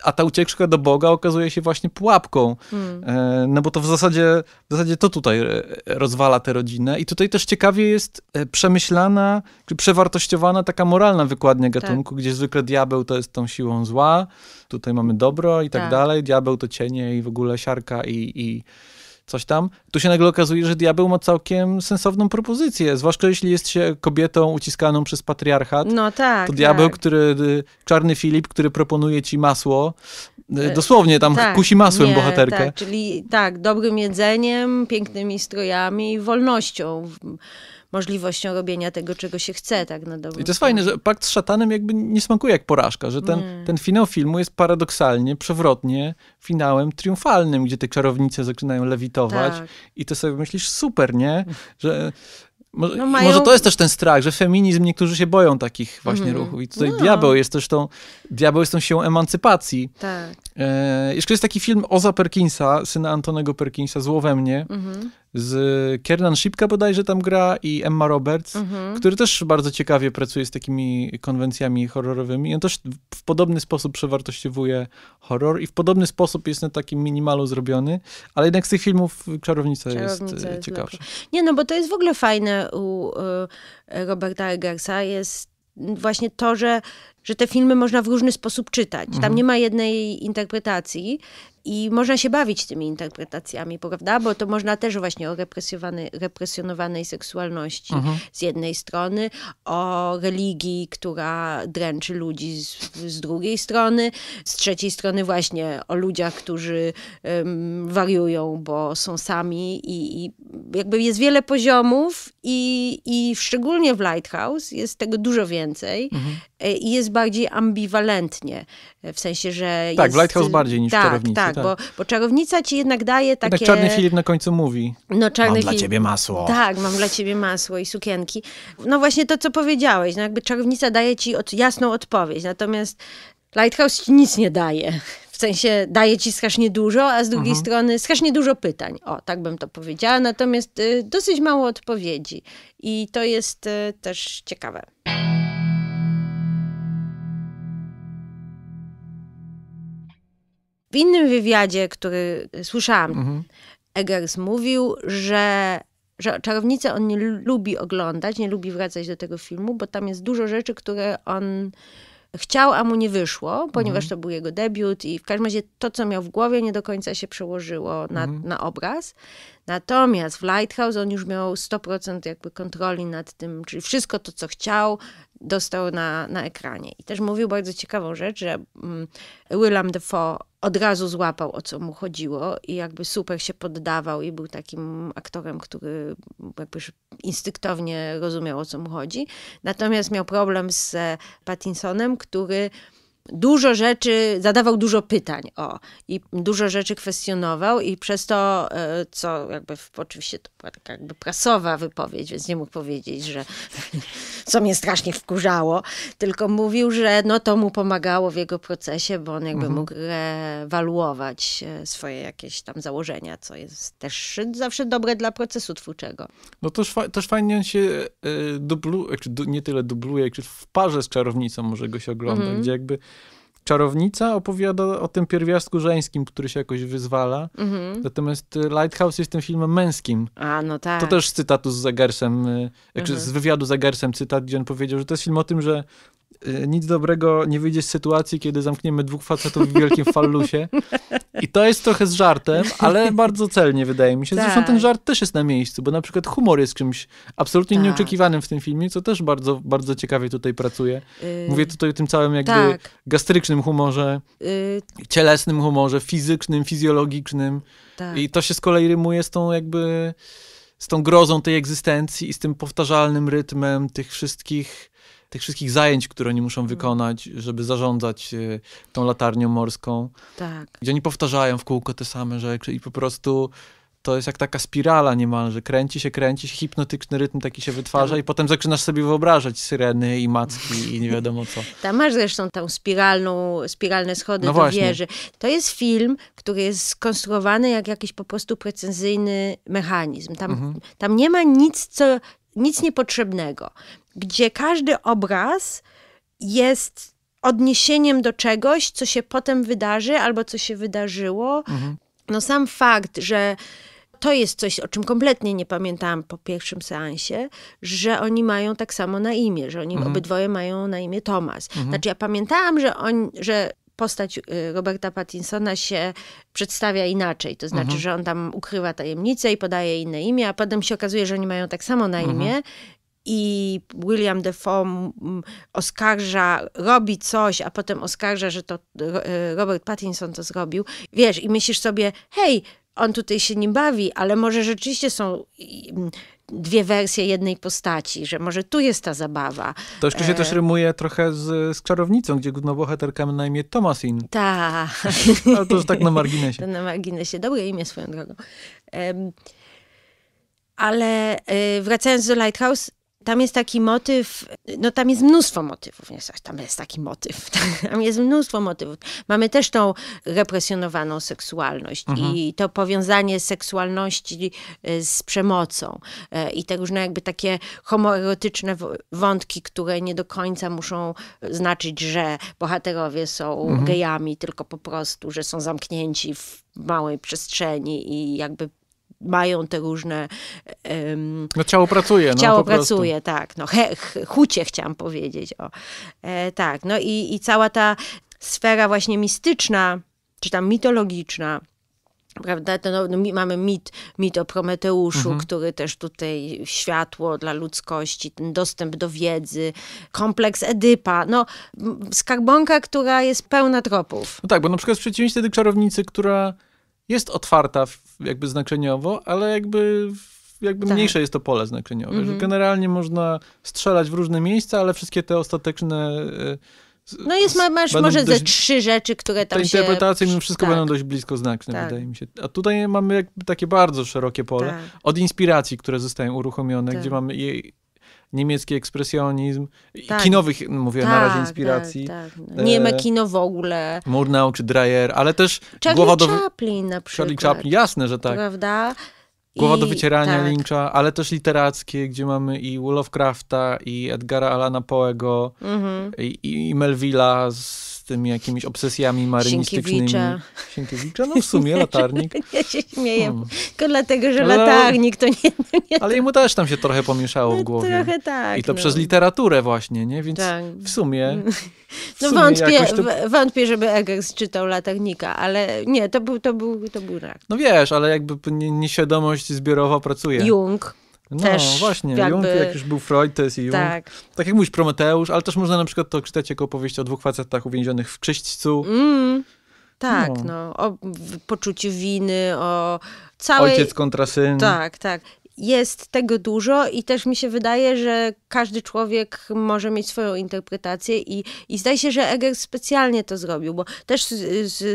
a ta ucieczka do Boga okazuje się właśnie pułapką. Mm. E, no bo to w zasadzie, w zasadzie to tutaj e, rozwala tę rodzinę. I tutaj też ciekawie jest e, przemyślana, czy przewartościowana taka moralna wykładnia gatunku, tak. gdzie zwykle diabeł to jest tą siłą zła, tutaj mamy dobro i tak, tak. dalej, diabeł to cienie i w ogóle siarka i, i coś tam. Tu się nagle okazuje, że diabeł ma całkiem sensowną propozycję, zwłaszcza jeśli jest się kobietą uciskaną przez patriarchat. No tak. To diabeł, tak. który, y, czarny Filip, który proponuje ci masło, y, y, dosłownie tam tak, kusi masłem nie, bohaterkę. Tak, czyli tak, dobrym jedzeniem, pięknymi strojami, wolnością możliwością robienia tego, czego się chce, tak na dobrą I to jest fajne, że pakt z szatanem jakby nie smakuje jak porażka, że ten, hmm. ten finał filmu jest paradoksalnie, przewrotnie finałem triumfalnym, gdzie te czarownice zaczynają lewitować tak. i to sobie myślisz, super, nie? Że... No może, no mają... może, to jest też ten strach, że feminizm, niektórzy się boją takich właśnie mm. ruchów. I tutaj no. diabeł jest też tą, diabeł jest tą siłą emancypacji. Tak. E, jeszcze jest taki film Oza Perkinsa, syna Antonego Perkinsa, Zło we mnie. Mm -hmm z Kiernan Shipka bodajże tam gra i Emma Roberts, mhm. który też bardzo ciekawie pracuje z takimi konwencjami horrorowymi. On też w podobny sposób przewartościowuje horror i w podobny sposób jest na takim minimalu zrobiony, ale jednak z tych filmów Czarownica, Czarownica jest, jest ciekawsza. Lepiej. Nie, no bo to jest w ogóle fajne u y, Roberta Eggersa, jest właśnie to, że, że te filmy można w różny sposób czytać. Tam mhm. nie ma jednej interpretacji, i można się bawić tymi interpretacjami, prawda? Bo to można też właśnie o represjonowanej seksualności mhm. z jednej strony, o religii, która dręczy ludzi z, z, drugiej strony, z trzeciej strony właśnie o ludziach, którzy um, wariują, bo są sami i, i jakby jest wiele poziomów i, i szczególnie w Lighthouse jest tego dużo więcej mhm. E, i jest bardziej ambiwalentnie, e, w sensie, że Tak, jest, w Lighthouse bardziej niż tak, w Czarownicy. Tak, tak, tak, Bo, bo czarownica ci jednak daje takie... Tak Czarny Filip na końcu mówi, no, czarny mam Filip... dla ciebie masło. Tak, mam dla ciebie masło i sukienki. No właśnie to, co powiedziałeś, no jakby czarownica daje ci od, jasną odpowiedź, natomiast Lighthouse ci nic nie daje. W sensie daje ci strasznie dużo, a z drugiej mhm. strony strasznie dużo pytań. O, tak bym to powiedziała. Natomiast y, dosyć mało odpowiedzi. I to jest y, też ciekawe. W innym wywiadzie, który y, słyszałam, mhm. Eggers mówił, że, że Czarownicę on nie lubi oglądać, nie lubi wracać do tego filmu, bo tam jest dużo rzeczy, które on chciał, a mu nie wyszło, ponieważ mhm. to był jego debiut i w każdym razie to, co miał w głowie, nie do końca się przełożyło na, mhm. na obraz. Natomiast w Lighthouse on już miał 100% jakby kontroli nad tym, czyli wszystko to, co chciał, dostał na, na ekranie. I też mówił bardzo ciekawą rzecz, że um, mm, Willam Defoe od razu złapał, o co mu chodziło i jakby super się poddawał i był takim aktorem, który jakby instynktownie rozumiał, o co mu chodzi. Natomiast miał problem z Pattinsonem, który dużo rzeczy, zadawał dużo pytań o, i dużo rzeczy kwestionował i przez to, e, co jakby oczywiście to była taka jakby prasowa wypowiedź, więc nie mógł powiedzieć, że *laughs* co mnie strasznie wkurzało, tylko mówił, że no to mu pomagało w jego procesie, bo on jakby mhm. mógł rewaluować e, swoje jakieś tam założenia, co jest też zawsze dobre dla procesu twórczego. No też, też fajnie on się e, dubluje, nie tyle dubluje, jak w parze z czarownicą może go się ogląda, mhm. gdzie jakby Czarownica opowiada o tym pierwiastku żeńskim, który się jakoś wyzwala. Natomiast mhm. Natomiast Lighthouse jest tym filmem męskim. A, no tak. To też z cytatu z Zagarsem, y, mhm. z wywiadu z Zagarsem cytat, gdzie on powiedział, że to jest film o tym, że Y, nic dobrego nie wyjdzie z sytuacji, kiedy zamkniemy dwóch facetów w wielkim fallusie. I to jest trochę z żartem, ale bardzo celnie wydaje mi się. Zresztą tak. ten żart też jest na miejscu, bo na przykład humor jest czymś absolutnie tak. nieoczekiwanym w tym filmie, co też bardzo, bardzo ciekawie tutaj pracuje. Y, Mówię tutaj o tym całym jakby tak. gastrycznym humorze, y, cielesnym humorze, fizycznym, fizjologicznym. Tak. I to się z kolei rymuje z tą jakby z tą grozą tej egzystencji i z tym powtarzalnym rytmem tych wszystkich tych wszystkich zajęć, które oni muszą mm. wykonać, żeby zarządzać e, tą latarnią morską. Tak. Gdzie oni powtarzają w kółko te same rzeczy i po prostu to jest jak taka spirala niemalże. Kręci się, kręci się, hipnotyczny rytm taki się wytwarza tak. i potem zaczynasz sobie wyobrażać syreny i macki i nie wiadomo co. *laughs* Tam masz zresztą tą spiralną, spiralne schody no do właśnie. wieży. To jest film, który jest skonstruowany jak jakiś po prostu precyzyjny mechanizm. Tam, mhm. tam nie ma nic, co, nic niepotrzebnego gdzie każdy obraz jest odniesieniem do czegoś, co się potem wydarzy albo co się wydarzyło. Mhm. No sam fakt, że to jest coś, o czym kompletnie nie pamiętałam po pierwszym seansie, że oni mają tak samo na imię, że oni mhm. obydwoje mają na imię Tomas. Mhm. Znaczy ja pamiętałam, że, on, że postać y, Roberta Pattinsona się przedstawia inaczej. To znaczy, mhm. że on tam ukrywa tajemnicę i podaje inne imię, a potem się okazuje, że oni mają tak samo na mhm. imię. Mhm i William Defoe oskarża, robi coś, a potem oskarża, że to e, Robert Pattinson to zrobił. Wiesz, i myślisz sobie, hej, on tutaj się nim bawi, ale może rzeczywiście są dwie wersje jednej postaci, że może tu jest ta zabawa. To jeszcze się e... też rymuje trochę z, z Czarownicą, gdzie główną bohaterkę ma na imię Thomasin. Tak. *laughs* Ale to już tak na marginesie. *laughs* To na marginesie. Dobre imię swoją drogą. ale e, wracając do Lighthouse, tam jest taki motyw, no tam jest mnóstwo motywów, nie, tam jest taki motyw, *laughs* tam jest mnóstwo motywów. Mamy też tą represjonowaną seksualność mhm. i to powiązanie seksualności y, z przemocą y, i te różne jakby takie homoerotyczne wątki, które nie do końca muszą znaczyć, że bohaterowie są mhm. gejami, tylko po prostu, że są zamknięci w małej przestrzeni i jakby mają te różne... Um, no ciało pracuje. No, ciało pracuje, prostu. tak. No, he, hucie chciałam powiedzieć. O. E, tak, no i, i cała ta sfera właśnie mistyczna, czy tam mitologiczna, prawda, to no, no, mamy mit, mit o Prometeuszu, mhm. który też tutaj światło dla ludzkości, ten dostęp do wiedzy, kompleks Edypa, no skarbonka, która jest pełna tropów. No tak, bo na przykład w przeciwieństwie do czarownicy, która jest otwarta jakby znaczeniowo, ale jakby jakby tak. mniejsze jest to pole znaczeniowe. Że mhm. generalnie można strzelać w różne miejsca, ale wszystkie te ostateczne. E, no jest, masz może dość, ze trzy rzeczy, które tam te się... Te interpretacje mimo wszystko tak. będą dość blisko znaczne, tak. wydaje mi się. A tutaj mamy jakby takie bardzo szerokie pole. Tak. Od inspiracji, które zostają uruchomione, gdzie tak. mamy jej niemiecki ekspresjonizm, tak. kinowych, mówię tak, na razie, tak, inspiracji. Tak, tak. tak. E, Nie e, kino w ogóle. Murnau czy Dreyer, ale też Charlie głowa do... Chaplin na przykład. Charlie Chaplin, jasne, że tak. Prawda? Głowa I, do wycierania tak. ale też literackie, gdzie mamy i Lovecrafta, i Edgara Alana Poego, mhm. i, i Melvilla z z tymi jakimiś obsesjami marynistycznymi. Sienkiewicza. no w sumie latarnik. *laughs* ja się śmieję, hmm. tylko dlatego, że ale, latarnik to nie, nie Ale mu też tam się trochę pomieszało w no, głowie. Trochę tak. I to no. przez literaturę właśnie, nie? Więc tak. w sumie... *laughs* No, w no sumie wątpię, to... wątpię, żeby Eggers czytał latarnika, ale nie, to był, to był, to był rak. No wiesz, ale jakby nieświadomość zbiorowa pracuje. Jung. No też właśnie, jakby... Jung, jak już był Freud, to jest i Jung. Tak. tak jak mówisz, Prometeusz, ale też można na przykład to czytać jako opowieść o dwóch facetach uwięzionych w krzyśćcu. Mm. Tak, no. no. o poczuciu winy, o całej... Ojciec kontra syn. Tak, tak jest tego dużo i też mi się wydaje, że każdy człowiek może mieć swoją interpretację i, i zdaje się, że Eger specjalnie to zrobił, bo też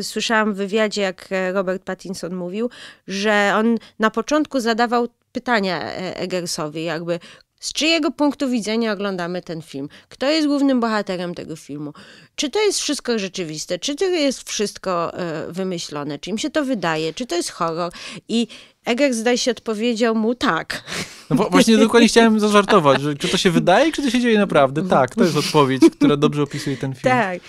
słyszałam w wywiadzie, jak e, Robert Pattinson mówił, że on na początku zadawał pytania e, Egersowi, jakby z czyjego punktu widzenia oglądamy ten film? Kto jest głównym bohaterem tego filmu? Czy to jest wszystko rzeczywiste? Czy to jest wszystko e, wymyślone? Czy im się to wydaje? Czy to jest horror? I Egek zdaje się odpowiedział mu tak. No właśnie dokładnie chciałem zażartować, że czy to się wydaje, czy to się dzieje naprawdę? Tak, to jest odpowiedź, która dobrze opisuje ten film. Tak,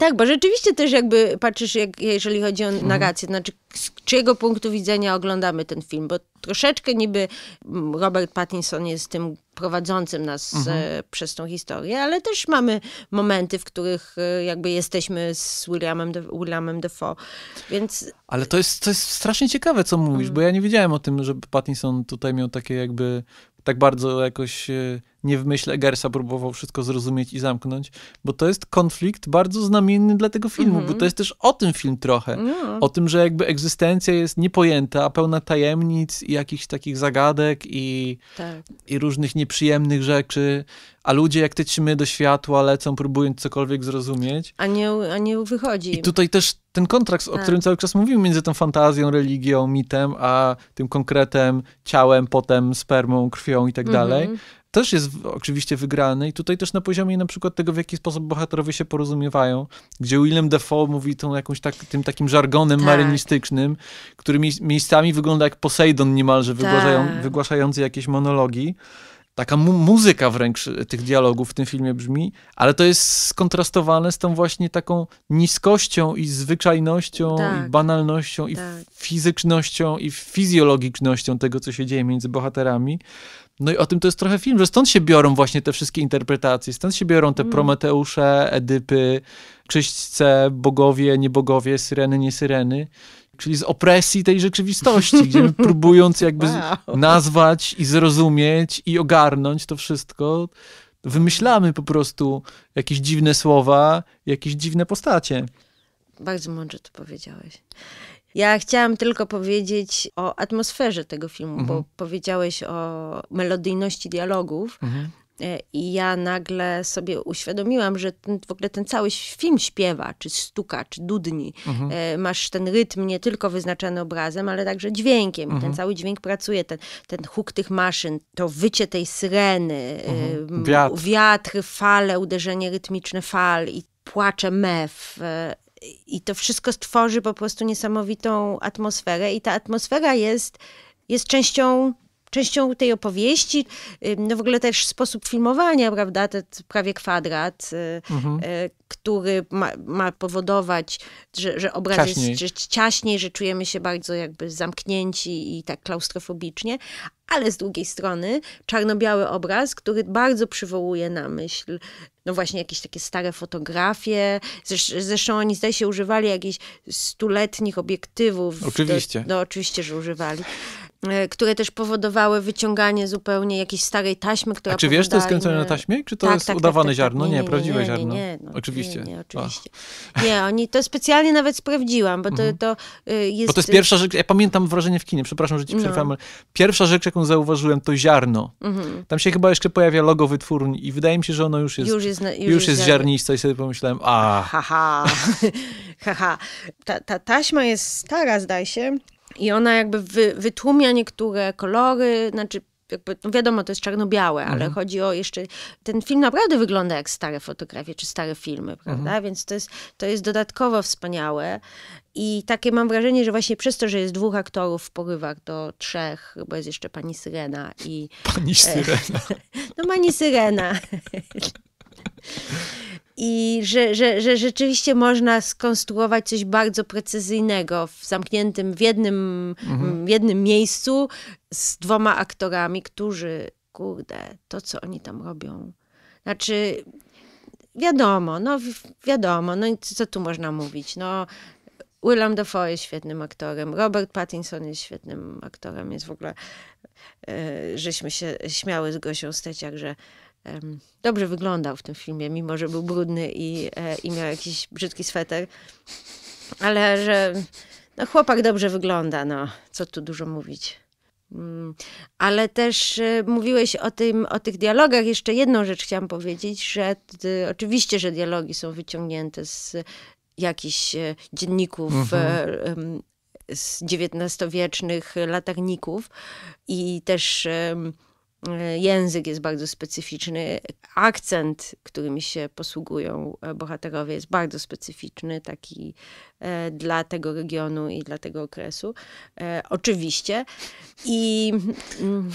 tak, bo rzeczywiście też jakby patrzysz, jak, jeżeli chodzi o mhm. narrację, znaczy z czyjego punktu widzenia oglądamy ten film, bo troszeczkę niby mm, Robert Pattinson jest tym prowadzącym nas e, mhm. przez tą historię, ale też mamy momenty, w których e, jakby jesteśmy z Williamem, De, Williamem Defoe, więc... Ale to jest, to jest strasznie ciekawe, co mówisz, mhm. bo mm. ja nie wiedziałem o tym, żeby Pattinson tutaj miał takie jakby tak bardzo jakoś e, nie w myśl Egersa próbował wszystko zrozumieć i zamknąć, bo to jest konflikt bardzo znamienny dla tego filmu, mm-hmm. bo mhm. to jest też o tym film trochę. Mm. O tym, że jakby egzystencja jest niepojęta, pełna tajemnic i jakichś takich zagadek i, tak. i różnych nieprzyjemnych rzeczy, a ludzie jak te ćmy do światła lecą, próbując cokolwiek zrozumieć. A nie, a nie wychodzi. I tutaj też ten kontrakt, tak. o którym cały czas mówimy, między tą fantazją, religią, mitem, a tym konkretem, ciałem, potem, spermą, krwią i tak mm-hmm. dalej, też jest oczywiście wygrany i tutaj też na poziomie na przykład tego, w jaki sposób bohaterowie się porozumiewają, gdzie Willem Dafoe mówi tą jakąś tak, tym takim żargonem tak. marynistycznym, który miejscami wygląda jak Posejdon niemalże, tak. wygłaszający jakieś monologi taka mu muzyka wręcz e, tych dialogów w tym filmie brzmi, ale to jest skontrastowane z tą właśnie taką niskością i zwyczajnością tak, i banalnością tak. i fizycznością i fizjologicznością tego, co się dzieje między bohaterami. No i o tym to jest trochę film, że stąd się biorą właśnie te wszystkie interpretacje, stąd się biorą te mm. Prometeusze, Edypy, Krzyśćce, bogowie, niebogowie, syreny, nie syreny. Czyli z opresji tej rzeczywistości, gdzie my *laughs* próbując jakby wow. nazwać i zrozumieć i ogarnąć to wszystko, wymyślamy po prostu jakieś dziwne słowa, jakieś dziwne postacie. Bardzo mądrze to powiedziałeś. Ja chciałam tylko powiedzieć o atmosferze tego filmu, mhm. bo powiedziałeś o melodyjności dialogów. Mhm. E, I ja nagle sobie uświadomiłam, że ten, w ogóle ten cały film śpiewa, czy stuka, czy dudni. Mhm. E, masz ten rytm nie tylko wyznaczany obrazem, ale także dźwiękiem. Mhm. Ten cały dźwięk pracuje, ten, ten huk tych maszyn, to wycie tej syreny, e, mhm. Wiatr. fale, uderzenie rytmiczne fal i płacze mew. I to wszystko stworzy po prostu niesamowitą atmosferę, i ta atmosfera jest, jest częścią częścią tej opowieści, no w ogóle też sposób filmowania, prawda, ten prawie kwadrat, y, mhm. Y, który ma, ma, powodować, że, że obraz ciaśniej. jest że, ciaśniej, że czujemy się bardzo jakby zamknięci i tak klaustrofobicznie, ale z drugiej strony czarno-biały obraz, który bardzo przywołuje na myśl, no właśnie jakieś takie stare fotografie. Zresztą oni zdaje się używali jakichś stuletnich obiektywów. Oczywiście. Do, no oczywiście, że używali. Y, które też powodowały wyciąganie zupełnie jakiejś starej taśmy, która A czy wiesz, to jest kręcone na taśmie? Czy to tak, jest tak, tak udawane tak, tak, ziarno? Nie, nie, nie, prawdziwe ziarno. Nie, no, *laughs* oczywiście. Nie, oczywiście. Nie, oni to specjalnie nawet sprawdziłam, bo to, mhm. y, to jest... Bo to jest pierwsza rzecz, ja pamiętam wrażenie w kinie, przepraszam, że ci przerwam, no. pierwsza rzecz, jaką zauważyłem, to ziarno. Mhm. Tam się chyba jeszcze pojawia logo wytwórni i wydaje mi się, że ono już jest, już jest, już, już jest ziarniste i sobie pomyślałem, a... Haha, haha. *laughs* Ha. ta, ta taśma jest stara, zdaje się, i ona jakby wy, wytłumia niektóre kolory, znaczy jakby, no wiadomo, to jest czarno-białe, ale mhm. chodzi o jeszcze, ten film naprawdę wygląda jak stare fotografie, czy stare filmy, mhm. prawda? Mhm. Więc to jest, to jest dodatkowo wspaniałe i takie mam wrażenie, że właśnie przez to, że jest dwóch aktorów w porywach do trzech, bo jest jeszcze pani Syrena i... Pani e, Syrena. *laughs* no pani Syrena. *laughs* i że, że, że rzeczywiście można skonstruować coś bardzo precyzyjnego w zamkniętym w jednym, mhm. w jednym miejscu z dwoma aktorami, którzy, kurde, to co oni tam robią. Znaczy, wiadomo, no wiadomo, no i co tu można mówić, no... Willem Dafoe jest świetnym aktorem, Robert Pattinson jest świetnym aktorem, jest w ogóle, e, żeśmy się śmiały z Gosią Steciak, że dobrze wyglądał w tym filmie, mimo że był brudny i, e, i miał jakiś brzydki sweter. Ale że no, chłopak dobrze wygląda, no co tu dużo mówić. Mm, ale też e, mówiłeś o, tym, o tych dialogach. Jeszcze jedną rzecz chciałam powiedzieć, że ty, oczywiście, że dialogi są wyciągnięte z jakichś e, dzienników mhm. z XIX-wiecznych latarników i też E, język jest bardzo specyficzny, akcent, którymi się posługują e, bohaterowie, jest bardzo specyficzny, taki e, dla tego regionu i dla tego okresu. Oczywiście. I. *laughs* Mm,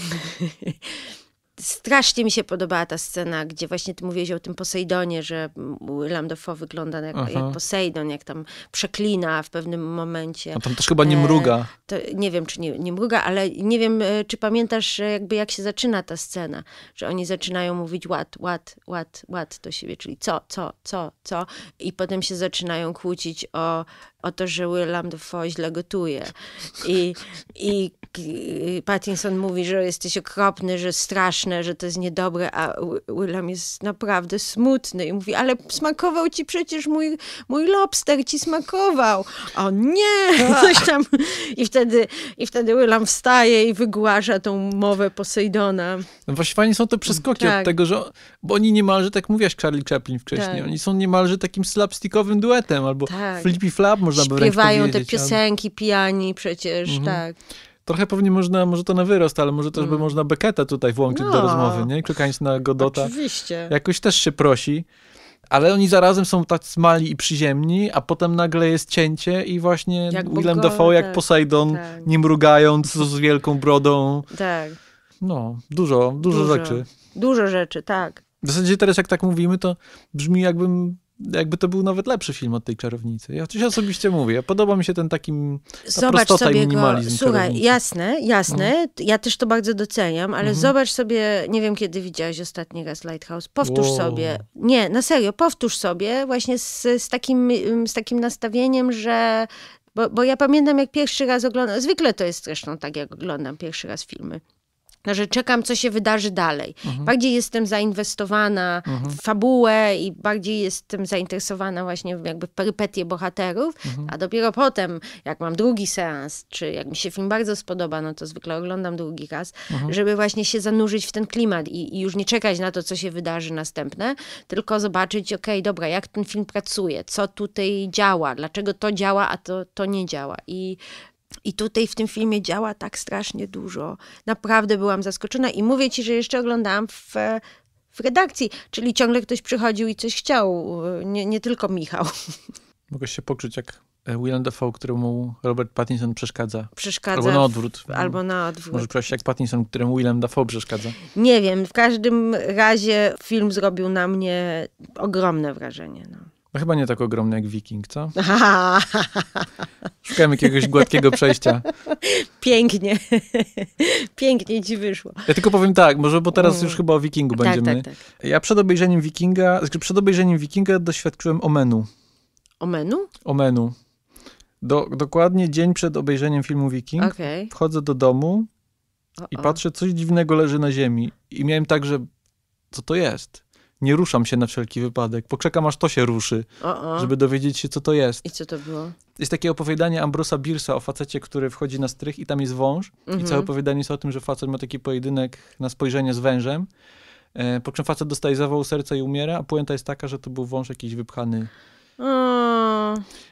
strasznie mi się podobała ta scena, gdzie właśnie ty mówiłeś o tym Posejdonie, że Willem Dafoe wygląda jak, jak Posejdon, jak tam przeklina w pewnym momencie. A tam też chyba nie e, mruga. To, nie wiem, czy nie, nie mruga, ale nie wiem, e, czy pamiętasz e, jakby jak się zaczyna ta scena, że oni zaczynają mówić ład, ład, ład, ład do siebie, czyli co, co, co, co i potem się zaczynają kłócić o o to, że William Dafoe źle gotuje. I, i Pattinson mówi, że jesteś okropny, że straszne, że to jest niedobre, a William jest naprawdę smutny i mówi, ale smakował ci przecież mój, mój lobster, ci smakował. O nie! *laughs* Coś tam. I wtedy, i wtedy William wstaje i wygłasza tą mowę Posejdona. No właśnie fajnie są te przeskoki tak. od tego, że bo oni niemalże, tak mówiłaś Charlie Chaplin wcześniej, tak. oni są niemalże takim slapstickowym duetem, albo tak. flippy flap może można by Śpiewają te piosenki ale... pijani przecież, mhm. tak. Trochę pewnie można, może to na wyrost, ale może też mm. by można Beketa tutaj włączyć no. do rozmowy, nie? Klikając na Godota. Oczywiście. Jakoś też się prosi. Ale oni zarazem są tak mali i przyziemni, a potem nagle jest cięcie i właśnie jak Willem Dafoe jak tak, Poseidon, tak. nie mrugając, z wielką brodą. Tak. No, dużo, dużo, dużo rzeczy. Dużo rzeczy, tak. W zasadzie teraz jak tak mówimy, to brzmi jakbym jakby to był nawet lepszy film od tej czarownicy. Ja coś osobiście mówię. Podoba mi się ten taki zobacz prostota sobie i minimalizm. Go, słuchaj, czarownicy. jasne, jasne. No. Ja też to bardzo doceniam, ale mhm. zobacz sobie, nie wiem kiedy widziałeś ostatni raz Lighthouse. Powtórz wow. sobie. Nie, na serio, powtórz sobie właśnie z, z, takim, mm, z takim nastawieniem, że bo, bo ja pamiętam, jak pierwszy raz oglądam, zwykle to jest zresztą tak, jak oglądam pierwszy raz filmy że czekam, co się wydarzy dalej. Mhm. Bardziej jestem zainwestowana mhm. w fabułę i bardziej jestem zainteresowana właśnie jakby w perypetie bohaterów, mhm. a dopiero potem, jak mam drugi seans, czy jak mi się film bardzo spodoba, no to zwykle oglądam drugi raz, mhm. żeby właśnie się zanurzyć w ten klimat i, i, już nie czekać na to, co się wydarzy następne, tylko zobaczyć, okej, okay, dobra, jak ten film pracuje, co tutaj działa, dlaczego to działa, a to, to nie działa. I i tutaj w tym filmie działa tak strasznie dużo. Naprawdę byłam zaskoczona i mówię ci, że jeszcze oglądałam w, w redakcji, czyli ciągle ktoś przychodził i coś chciał, nie, nie tylko Michał. *laughs* Mogę się poczuć jak e, Willem Dafoe, któremu Robert Pattinson przeszkadza. Przeszkadza. Albo na odwrót. Albo na odwrót. Może czułaś jak Pattinson, któremu Willem Dafoe przeszkadza. Nie wiem, w każdym razie film zrobił na mnie ogromne wrażenie. No. No chyba nie tak ogromny jak wiking, co? *laughs* Szukałem jakiegoś gładkiego przejścia. *laughs* Pięknie. *laughs* Pięknie ci wyszło. Ja tylko powiem tak, może bo teraz już mm. chyba o wikingu tak, będziemy. Tak, tak. Ja przed obejrzeniem wikinga, znaczy przed obejrzeniem wikinga doświadczyłem omenu. Omenu? Omenu. Do, dokładnie dzień przed obejrzeniem filmu Wiking okay. wchodzę do domu o -o. i patrzę, coś dziwnego leży na ziemi. I miałem tak, że co to jest? nie ruszam się na wszelki wypadek. Poczekam aż to się ruszy, o -o. żeby dowiedzieć się, co to jest. I co to było? Jest takie opowiadanie Ambrosa Bierce'a o facecie, który wchodzi na strych i tam jest wąż. Mm -hmm. I całe mhm. opowiadanie jest o tym, że facet ma taki pojedynek na spojrzenie z wężem. E, po czym facet dostaje zawał serca i umiera, a puenta jest taka, że to był wąż jakiś wypchany.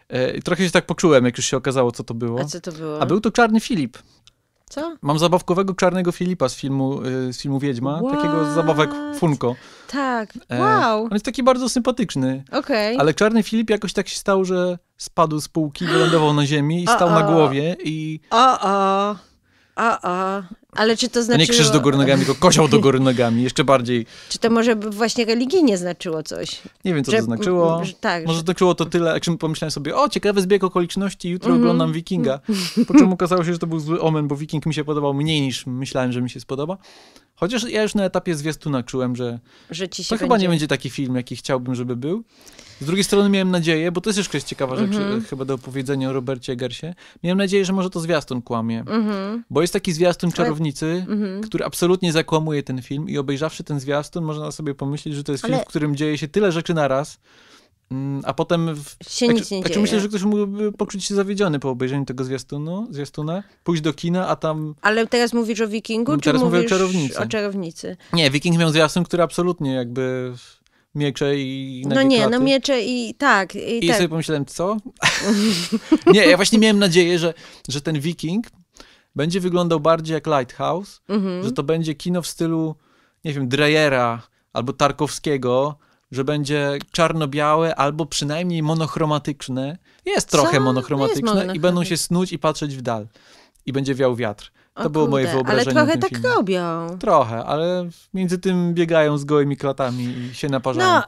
E, trochę się tak poczułem, jak już się okazało, co to było. A co to było? A był to Czarny Filip. Co? Mam zabawkowego czarnego Filipa z filmu, y, z filmu Wiedźma, What? takiego z zabawek Funko. Tak, e, wow. E, on jest taki bardzo sympatyczny. Okej. Okay. Ale czarny Filip jakoś tak się stał, że spadł z półki, wylądował na ziemi i stał na głowie i a, a. Ale czy to znaczy... nie krzyż do góry nogami, tylko kozioł do góry nogami, jeszcze bardziej. *laughs* Czy to może właśnie religijnie znaczyło coś? Nie wiem, co że... to znaczyło. Że, tak, może znaczyło to tyle, jak pomyślałem sobie, o, ciekawy zbieg okoliczności, jutro mm -hmm. oglądam Wikinga. *laughs* Po czym okazało się, że to był zły omen, bo Wiking mi się podobał mniej niż myślałem, że mi się spodoba. Chociaż ja już na etapie zwiastuna czułem, że, że to będzie... chyba nie będzie taki film, jaki chciałbym, żeby był. Z drugiej strony miałem nadzieję, bo to jest jeszcze coś ciekawa rzecz mm -hmm. chyba do opowiedzenia o Robercie Gersie. Miałem nadzieję, że może to zwiastun kłamie. Mm -hmm. Bo jest taki zwiastun Czarownicy, Ale... mm -hmm. który absolutnie zakłamuje ten film i obejrzawszy ten zwiastun można sobie pomyśleć, że to jest Ale... film, w którym dzieje się tyle rzeczy naraz, Mm, a potem... W, się nic nie dzieje. myślę, że ktoś mógłby poczuć się zawiedziony po obejrzeniu tego zwiastunu, zwiastuna, pójść do kina, a tam... Ale teraz mówisz o Wikingu, mm, czy teraz mówisz o czarownicy? o czarownicy? Nie, Wiking miał zwiastun, który absolutnie jakby miecze i No nie, klaty. no miecze i tak. I, I tak. sobie pomyślałem, co? *laughs* nie, ja właśnie miałem nadzieję, że, że ten Wiking będzie wyglądał bardziej jak Lighthouse, mm -hmm. że to będzie kino w stylu, nie wiem, Dreyera albo Tarkowskiego, że będzie czarno-białe albo przynajmniej monochromatyczne. Jest trochę monochromatyczne, jest monochromatyczne i będą się snuć i patrzeć w dal. I będzie wiał wiatr. To o było moje wyobrażenie. Ale trochę tak filmie. robią. Trochę, ale między tym biegają z gołymi klatami i się naparzają. No,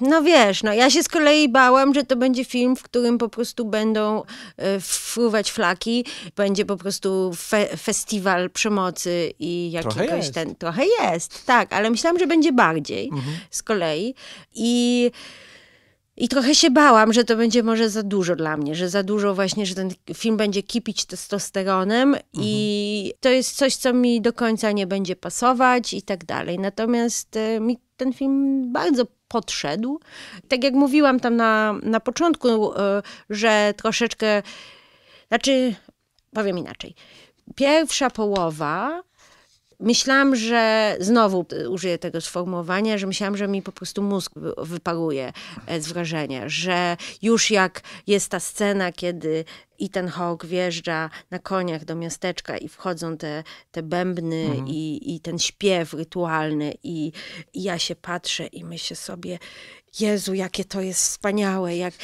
no wiesz, no ja się z kolei bałam, że to będzie film, w którym po prostu będą y, fruwać flaki, będzie po prostu fe festiwal przemocy i jakiś trochę jest. ten. Trochę jest, tak, ale myślałam, że będzie bardziej mhm. z kolei. I. I trochę się bałam, że to będzie może za dużo dla mnie, że za dużo właśnie, że ten film będzie kipić testosteronem mhm. i to jest coś, co mi do końca nie będzie pasować i tak dalej. Natomiast y, mi ten film bardzo podszedł. Tak jak mówiłam tam na, na początku, y, że troszeczkę, znaczy, powiem inaczej. Pierwsza połowa myślałam, że znowu y, użyję tego sformułowania, że myślałam, że mi po prostu mózg wyparuje e, z wrażenia, że już jak jest ta scena, kiedy i ten Hawk wjeżdża na koniach do miasteczka i wchodzą te, te bębny mhm. i, i ten śpiew rytualny i, i ja się patrzę i myślę sobie, Jezu, jakie to jest wspaniałe, jak,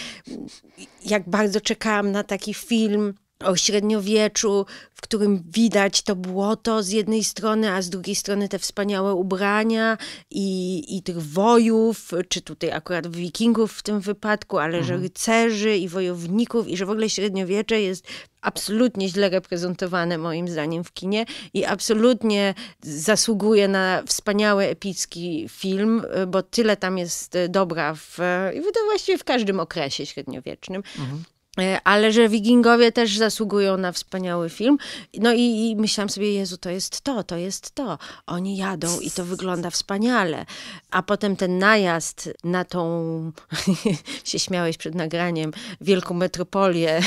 jak bardzo czekałam na taki film o średniowieczu, w którym widać to błoto z jednej strony, a z drugiej strony te wspaniałe ubrania i, i tych wojów, czy tutaj akurat wikingów w tym wypadku, ale mhm. że rycerzy i wojowników i że w ogóle średniowiecze jest absolutnie źle reprezentowane moim zdaniem w kinie i absolutnie zasługuje na wspaniały, epicki film, bo tyle tam jest e, dobra w, właściwie w każdym okresie średniowiecznym. Mhm. E, ale że Wikingowie też zasługują na wspaniały film. No i, i, myślałam sobie, Jezu, to jest to, to jest to. Oni jadą i to wygląda wspaniale. A potem ten najazd na tą, *laughs* się śmiałeś przed nagraniem, wielką metropolię.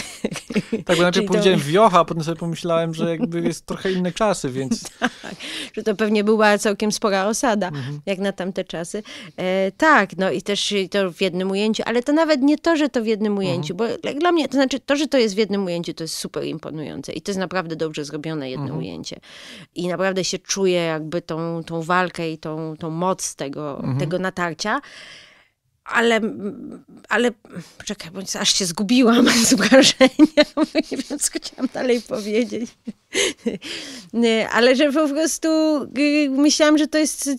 Tak, bo najpierw *laughs* powiedziałem to... wiocha, a potem sobie pomyślałem, że jakby jest trochę inne czasy, więc... *laughs* tak, że to pewnie była całkiem spora osada, mhm. jak na tamte czasy. E, tak, no i też to w jednym ujęciu, ale to nawet nie to, że to w jednym ujęciu, mhm. bo dla mnie mnie, to znaczy to, że to jest w jednym ujęciu, to jest super imponujące i to jest naprawdę dobrze zrobione jedno mhm. ujęcie. I naprawdę się czuję jakby tą, tą walkę i tą, tą moc tego, mhm. tego natarcia ale, ale czekaj, bądź aż się zgubiłam *laughs* z wrażenia, bo nie wiem, co chciałam dalej powiedzieć. Nie, *laughs* ale że po prostu myślałam, że to, jest,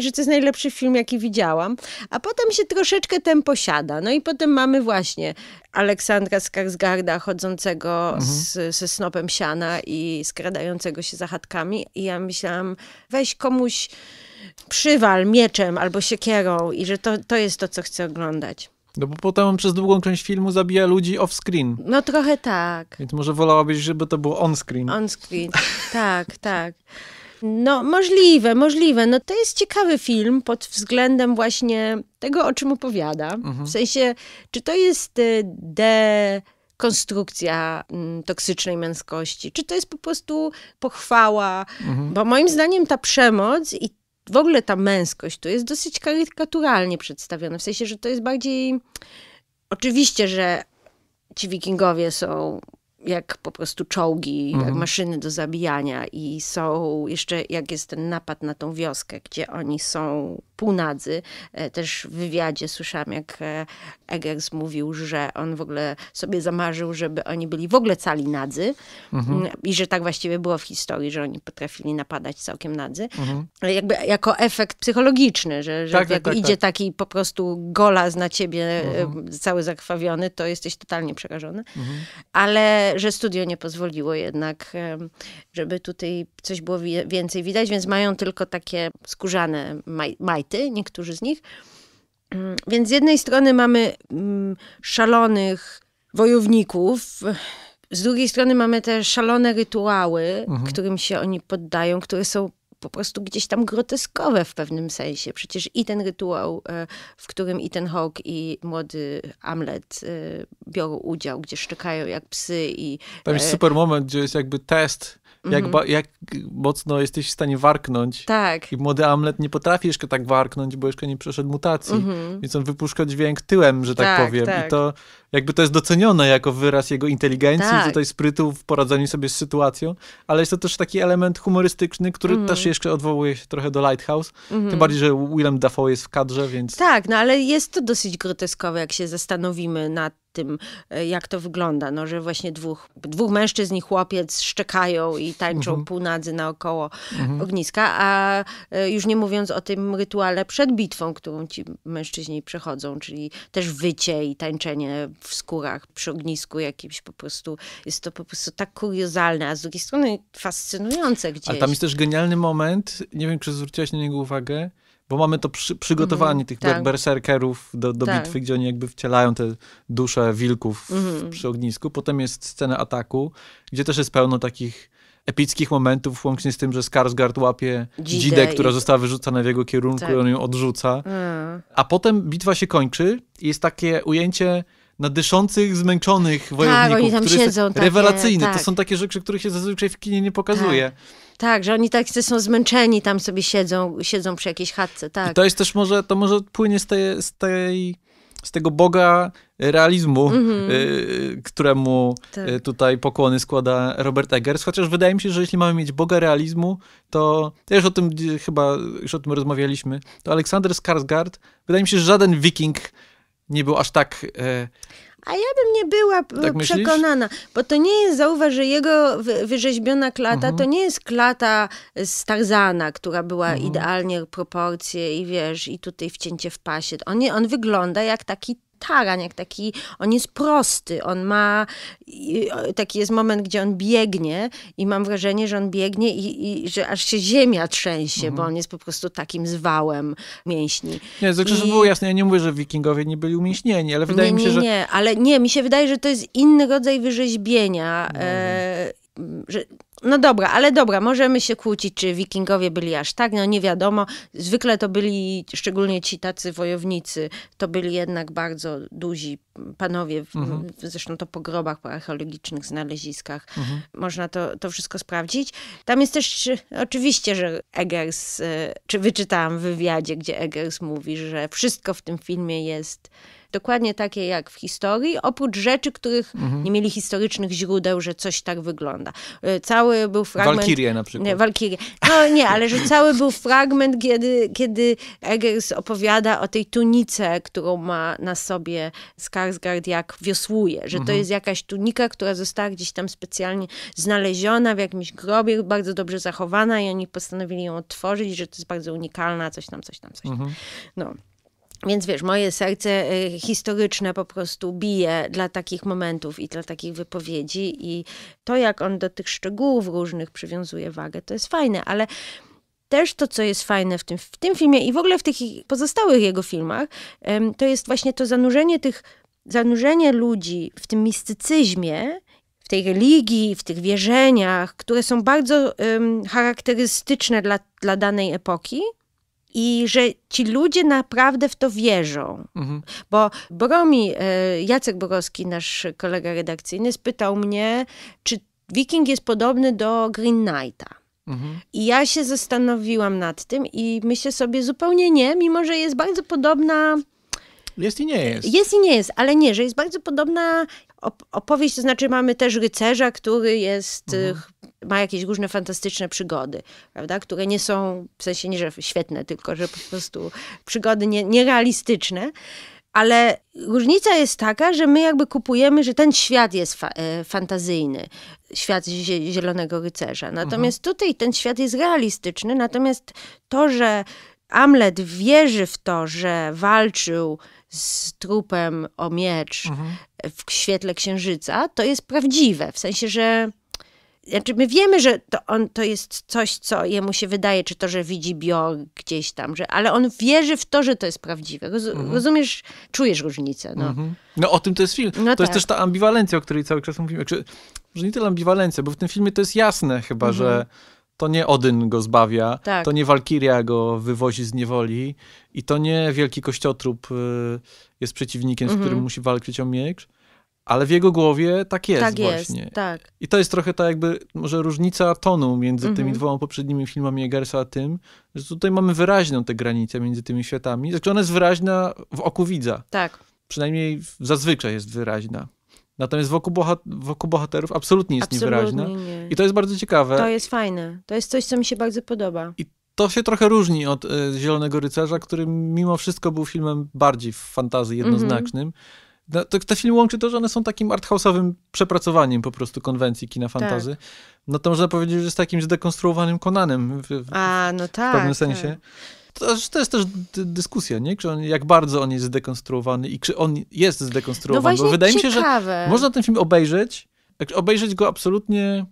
że to jest najlepszy film, jaki widziałam. A potem się troszeczkę ten posiada. No i potem mamy właśnie Aleksandra Skarsgarda chodzącego mhm. z, ze snopem siana i skradającego się za chatkami. I ja myślałam, weź komuś przywal mieczem albo siekierą i że to, to jest to, co chcę oglądać. No bo potem on przez długą część filmu zabija ludzi off-screen. No trochę tak. Więc może wolałabyś, żeby to było on-screen. On-screen, *laughs* tak, tak. No możliwe, możliwe. No to jest ciekawy film pod względem właśnie tego, o czym opowiada. Mhm. W sensie, czy to jest y, de konstrukcja mm, toksycznej męskości, czy to jest po prostu pochwała, mhm. bo moim zdaniem ta przemoc i w ogóle ta męskość to jest dosyć karykaturalnie przedstawiona, w sensie, że to jest bardziej... Oczywiście, że ci wikingowie są jak po prostu czołgi, mhm. jak maszyny do zabijania i są jeszcze, jak jest ten napad na tą wioskę, gdzie oni są półnadzy. E, też w wywiadzie słyszałam, jak Eggers mówił, że on w ogóle sobie zamarzył, żeby oni byli w ogóle cali nadzy mhm. Mm, i że tak właściwie było w historii, że oni potrafili napadać całkiem nadzy. Mhm. Jakby jako efekt psychologiczny, że, że tak, jak tak, tak idzie tak. taki po prostu gola na ciebie e, mhm. cały zakrwawiony, to jesteś totalnie przerażony. Mhm. Ale że studio nie pozwoliło jednak, e, żeby tutaj coś było więcej widać, więc mają tylko takie skórzane maj, niektórzy z nich. Więc z jednej strony mamy mm, szalonych wojowników, z drugiej strony mamy te szalone rytuały, mhm. którym się oni poddają, które są po prostu gdzieś tam groteskowe w pewnym sensie. Przecież i ten rytuał, e, w którym i ten Hawk i młody Amlet e, biorą udział, gdzie szczekają jak psy i... Tam jest e, super moment, gdzie jest jakby test jak, mhm. jak mocno jesteś w stanie warknąć. Tak. I młody Amlet nie potrafi jeszcze tak warknąć, bo jeszcze nie przeszedł mutacji. Mhm. Więc on wypuszcza dźwięk tyłem, że tak, tak powiem. Tak. I to jakby to jest docenione jako wyraz jego inteligencji, tak. tutaj sprytu w poradzeniu sobie z sytuacją, ale jest to też taki element humorystyczny, który mm. też jeszcze odwołuje się trochę do Lighthouse. Mm. Tym bardziej, że Willem Dafoe jest w kadrze, więc. Tak, no ale jest to dosyć groteskowe, jak się zastanowimy nad tym, e, jak to wygląda, no, że właśnie dwóch, dwóch mężczyzn i chłopiec szczekają i tańczą mhm. półnadzy naokoło mhm. ogniska, a e, już nie mówiąc o tym rytuale przed bitwą, którą ci mężczyźni przechodzą, czyli też wycie i tańczenie w skórach przy ognisku jakimś po prostu, jest to po prostu tak kuriozalne, a z drugiej strony fascynujące gdzieś. Ale tam jest też genialny moment, nie wiem, czy zwróciłaś na niego uwagę, bo mamy to przy, przygotowanie mm -hmm, tych tak. berserkerów do, do tak. bitwy, gdzie oni jakby wcielają te dusze wilków mm -hmm. przy ognisku. Potem jest scena ataku, gdzie też jest pełno takich epickich momentów, łącznie z tym, że Skarsgard łapie Dzidę, dzidę która i... została wyrzucona w jego kierunku tak. i on ją odrzuca. Mm. A potem bitwa się kończy i jest takie ujęcie na dyszących, zmęczonych wojowników, tak, oni tam które siedzą, takie, rewelacyjne. Tak. To są takie rzeczy, których się zazwyczaj w kinie nie tak. pokazuje. Tak. Tak, że oni tak są zmęczeni, tam sobie siedzą, siedzą przy jakiejś chatce, tak. I to jest też może, to może płynie z tej, z tej z tego boga realizmu, mm -hmm. y, któremu tak. Y, tutaj pokłony składa Robert Eggers. Chociaż wydaje mi się, że jeśli mamy mieć boga realizmu, to ja już o tym chyba już o tym rozmawialiśmy, to Aleksander Skarsgård, wydaje mi się, że żaden wiking nie był aż tak e, a ja bym nie była e, tak przekonana, myślisz? bo to nie jest, zauważ, że jego wyrzeźbiona klata mhm. to nie jest klata z Tarzana, która była mhm. idealnie proporcje i wiesz, i tutaj wcięcie w pasie. On, nie, on wygląda jak taki taran, jak taki, on jest prosty, on ma, taki jest moment, gdzie on biegnie i mam wrażenie, że on biegnie i, i że aż się ziemia trzęsie, mhm. bo on jest po prostu takim zwałem mięśni. Nie, to I... było jasne, ja nie mówię, że wikingowie nie byli umięśnieni, ale wydaje nie, mi się, nie, że... Nie, ale nie, mi się wydaje, że to jest inny rodzaj wyrzeźbienia, mhm. e, że no dobra, ale dobra, możemy się kłócić, czy wikingowie byli aż tak, no nie wiadomo. Zwykle to byli, szczególnie ci tacy wojownicy, to byli jednak bardzo duzi panowie, w, mhm. zresztą to po grobach, po archeologicznych znaleziskach. Mhm. Można to, to wszystko sprawdzić. Tam jest też, oczywiście, że Eggers, e, czy wyczytałam w wywiadzie, gdzie Eggers mówi, że wszystko w tym filmie jest dokładnie takie jak w historii, oprócz rzeczy, których mhm. nie mieli historycznych źródeł, że coś tak wygląda. Y, cały był fragment... Walkirię na przykład. Nie, Walkirię. No nie, ale że cały był fragment, kiedy, kiedy Eggers opowiada o tej tunice, którą ma na sobie Skarsgård, jak wiosłuje, że mhm. to jest jakaś tunika, która została gdzieś tam specjalnie znaleziona w jakimś grobie, bardzo dobrze zachowana i oni postanowili ją otworzyć, że to jest bardzo unikalna, coś tam, coś tam, coś tam. Mhm. No. Więc wiesz, moje serce y, historyczne po prostu bije dla takich momentów i dla takich wypowiedzi, i to, jak on do tych szczegółów różnych przywiązuje wagę, to jest fajne, ale też to, co jest fajne w tym, w tym filmie i w ogóle w tych pozostałych jego filmach, to jest właśnie to zanurzenie tych, zanurzenie ludzi w tym mistycyzmie, w tej religii, w tych wierzeniach, które są bardzo um, charakterystyczne dla, dla danej epoki i że ci ludzie naprawdę w to wierzą. Mhm. Bo Bromi, e, Jacek Borowski, nasz kolega redakcyjny, spytał mnie, czy Wiking jest podobny do Green Knighta. Mhm. I ja się zastanowiłam nad tym i myślę sobie zupełnie nie, mimo że jest bardzo podobna. Jest i nie jest. Jest i nie jest, ale nie, że jest bardzo podobna opowieść, to znaczy mamy też rycerza, który jest mhm e, ma jakieś różne fantastyczne przygody, prawda, które nie są, w sensie nie, że świetne, tylko że po prostu przygody nie, nierealistyczne. Ale różnica jest taka, że my jakby kupujemy, że ten świat jest fa e, fantazyjny, świat Zielonego Rycerza. Natomiast mhm. tutaj ten świat jest realistyczny, natomiast to, że Amlet wierzy w to, że walczył z trupem o miecz mhm. w świetle księżyca, to jest prawdziwe. W sensie, że znaczy my wiemy, że to on to jest coś, co jemu się wydaje, czy to, że widzi bio gdzieś tam, że, ale on wierzy w to, że to jest prawdziwe. Roz, mhm. Rozumiesz, czujesz różnicę. No. Mhm. no o tym to jest film. No to tak. jest też ta ambiwalencja, o której cały czas mówimy. Czy, może nie tyle ambiwalencja, bo w tym filmie to jest jasne chyba, mhm. że to nie Odyn go zbawia, tak. to nie Walkiria go wywozi z niewoli i to nie wielki kościotrup y, jest przeciwnikiem, z którym mhm. musi walczyć o miecz ale w jego głowie tak jest tak właśnie. Jest, tak. I to jest trochę ta jakby może różnica tonu między mm -hmm. tymi dwoma poprzednimi filmami Egersa a tym, że tutaj mamy wyraźną tę granicę między tymi światami. Znaczy ona jest wyraźna w oku widza. Tak. Przynajmniej zazwyczaj jest wyraźna. Natomiast wokół, bohat wokół bohaterów absolutnie jest absolutnie niewyraźna. Nie. I to jest bardzo ciekawe. To jest fajne. To jest coś, co mi się bardzo podoba. I to się trochę różni od y, Zielonego Rycerza, który mimo wszystko był filmem bardziej w fantazji mhm. jednoznacznym. Mm -hmm no, to, to film łączy to, że one są takim arthouse'owym przepracowaniem po prostu konwencji kina tak. fantazy. Tak. No to można powiedzieć, że jest takim zdekonstruowanym Konanem w, w, A, no tak, w pewnym tak. sensie. Tak. To, to jest też dyskusja, nie? Czy on, jak bardzo on jest zdekonstruowany i czy on jest zdekonstruowany. No bo wydaje ciekawe. mi się, że można ten film obejrzeć, obejrzeć go absolutnie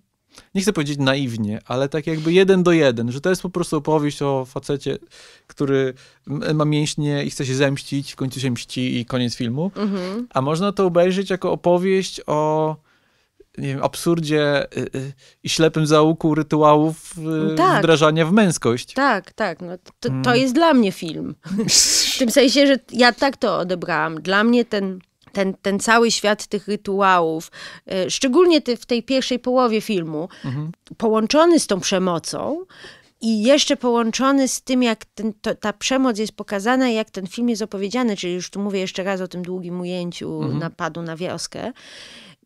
nie chcę powiedzieć naiwnie, ale tak jakby jeden do jeden, że to jest po prostu opowieść o facecie, który ma mięśnie i chce się zemścić, w końcu się mści i koniec filmu. Mhm. A można to obejrzeć jako opowieść o nie wiem, absurdzie y, y, i ślepym załuku rytuałów y, tak. wdrażania w męskość. Tak, tak. No to, to mm. jest dla mnie film. *laughs* W tym sensie, że ja tak to odebrałam. Dla mnie ten ten, ten cały świat tych rytuałów, e, szczególnie w tej pierwszej połowie filmu, mhm. połączony z tą przemocą, i jeszcze połączony z tym, jak ten, to, ta przemoc jest pokazana i jak ten film jest opowiedziany, czyli już tu mówię jeszcze raz o tym długim ujęciu mhm. napadu na wioskę,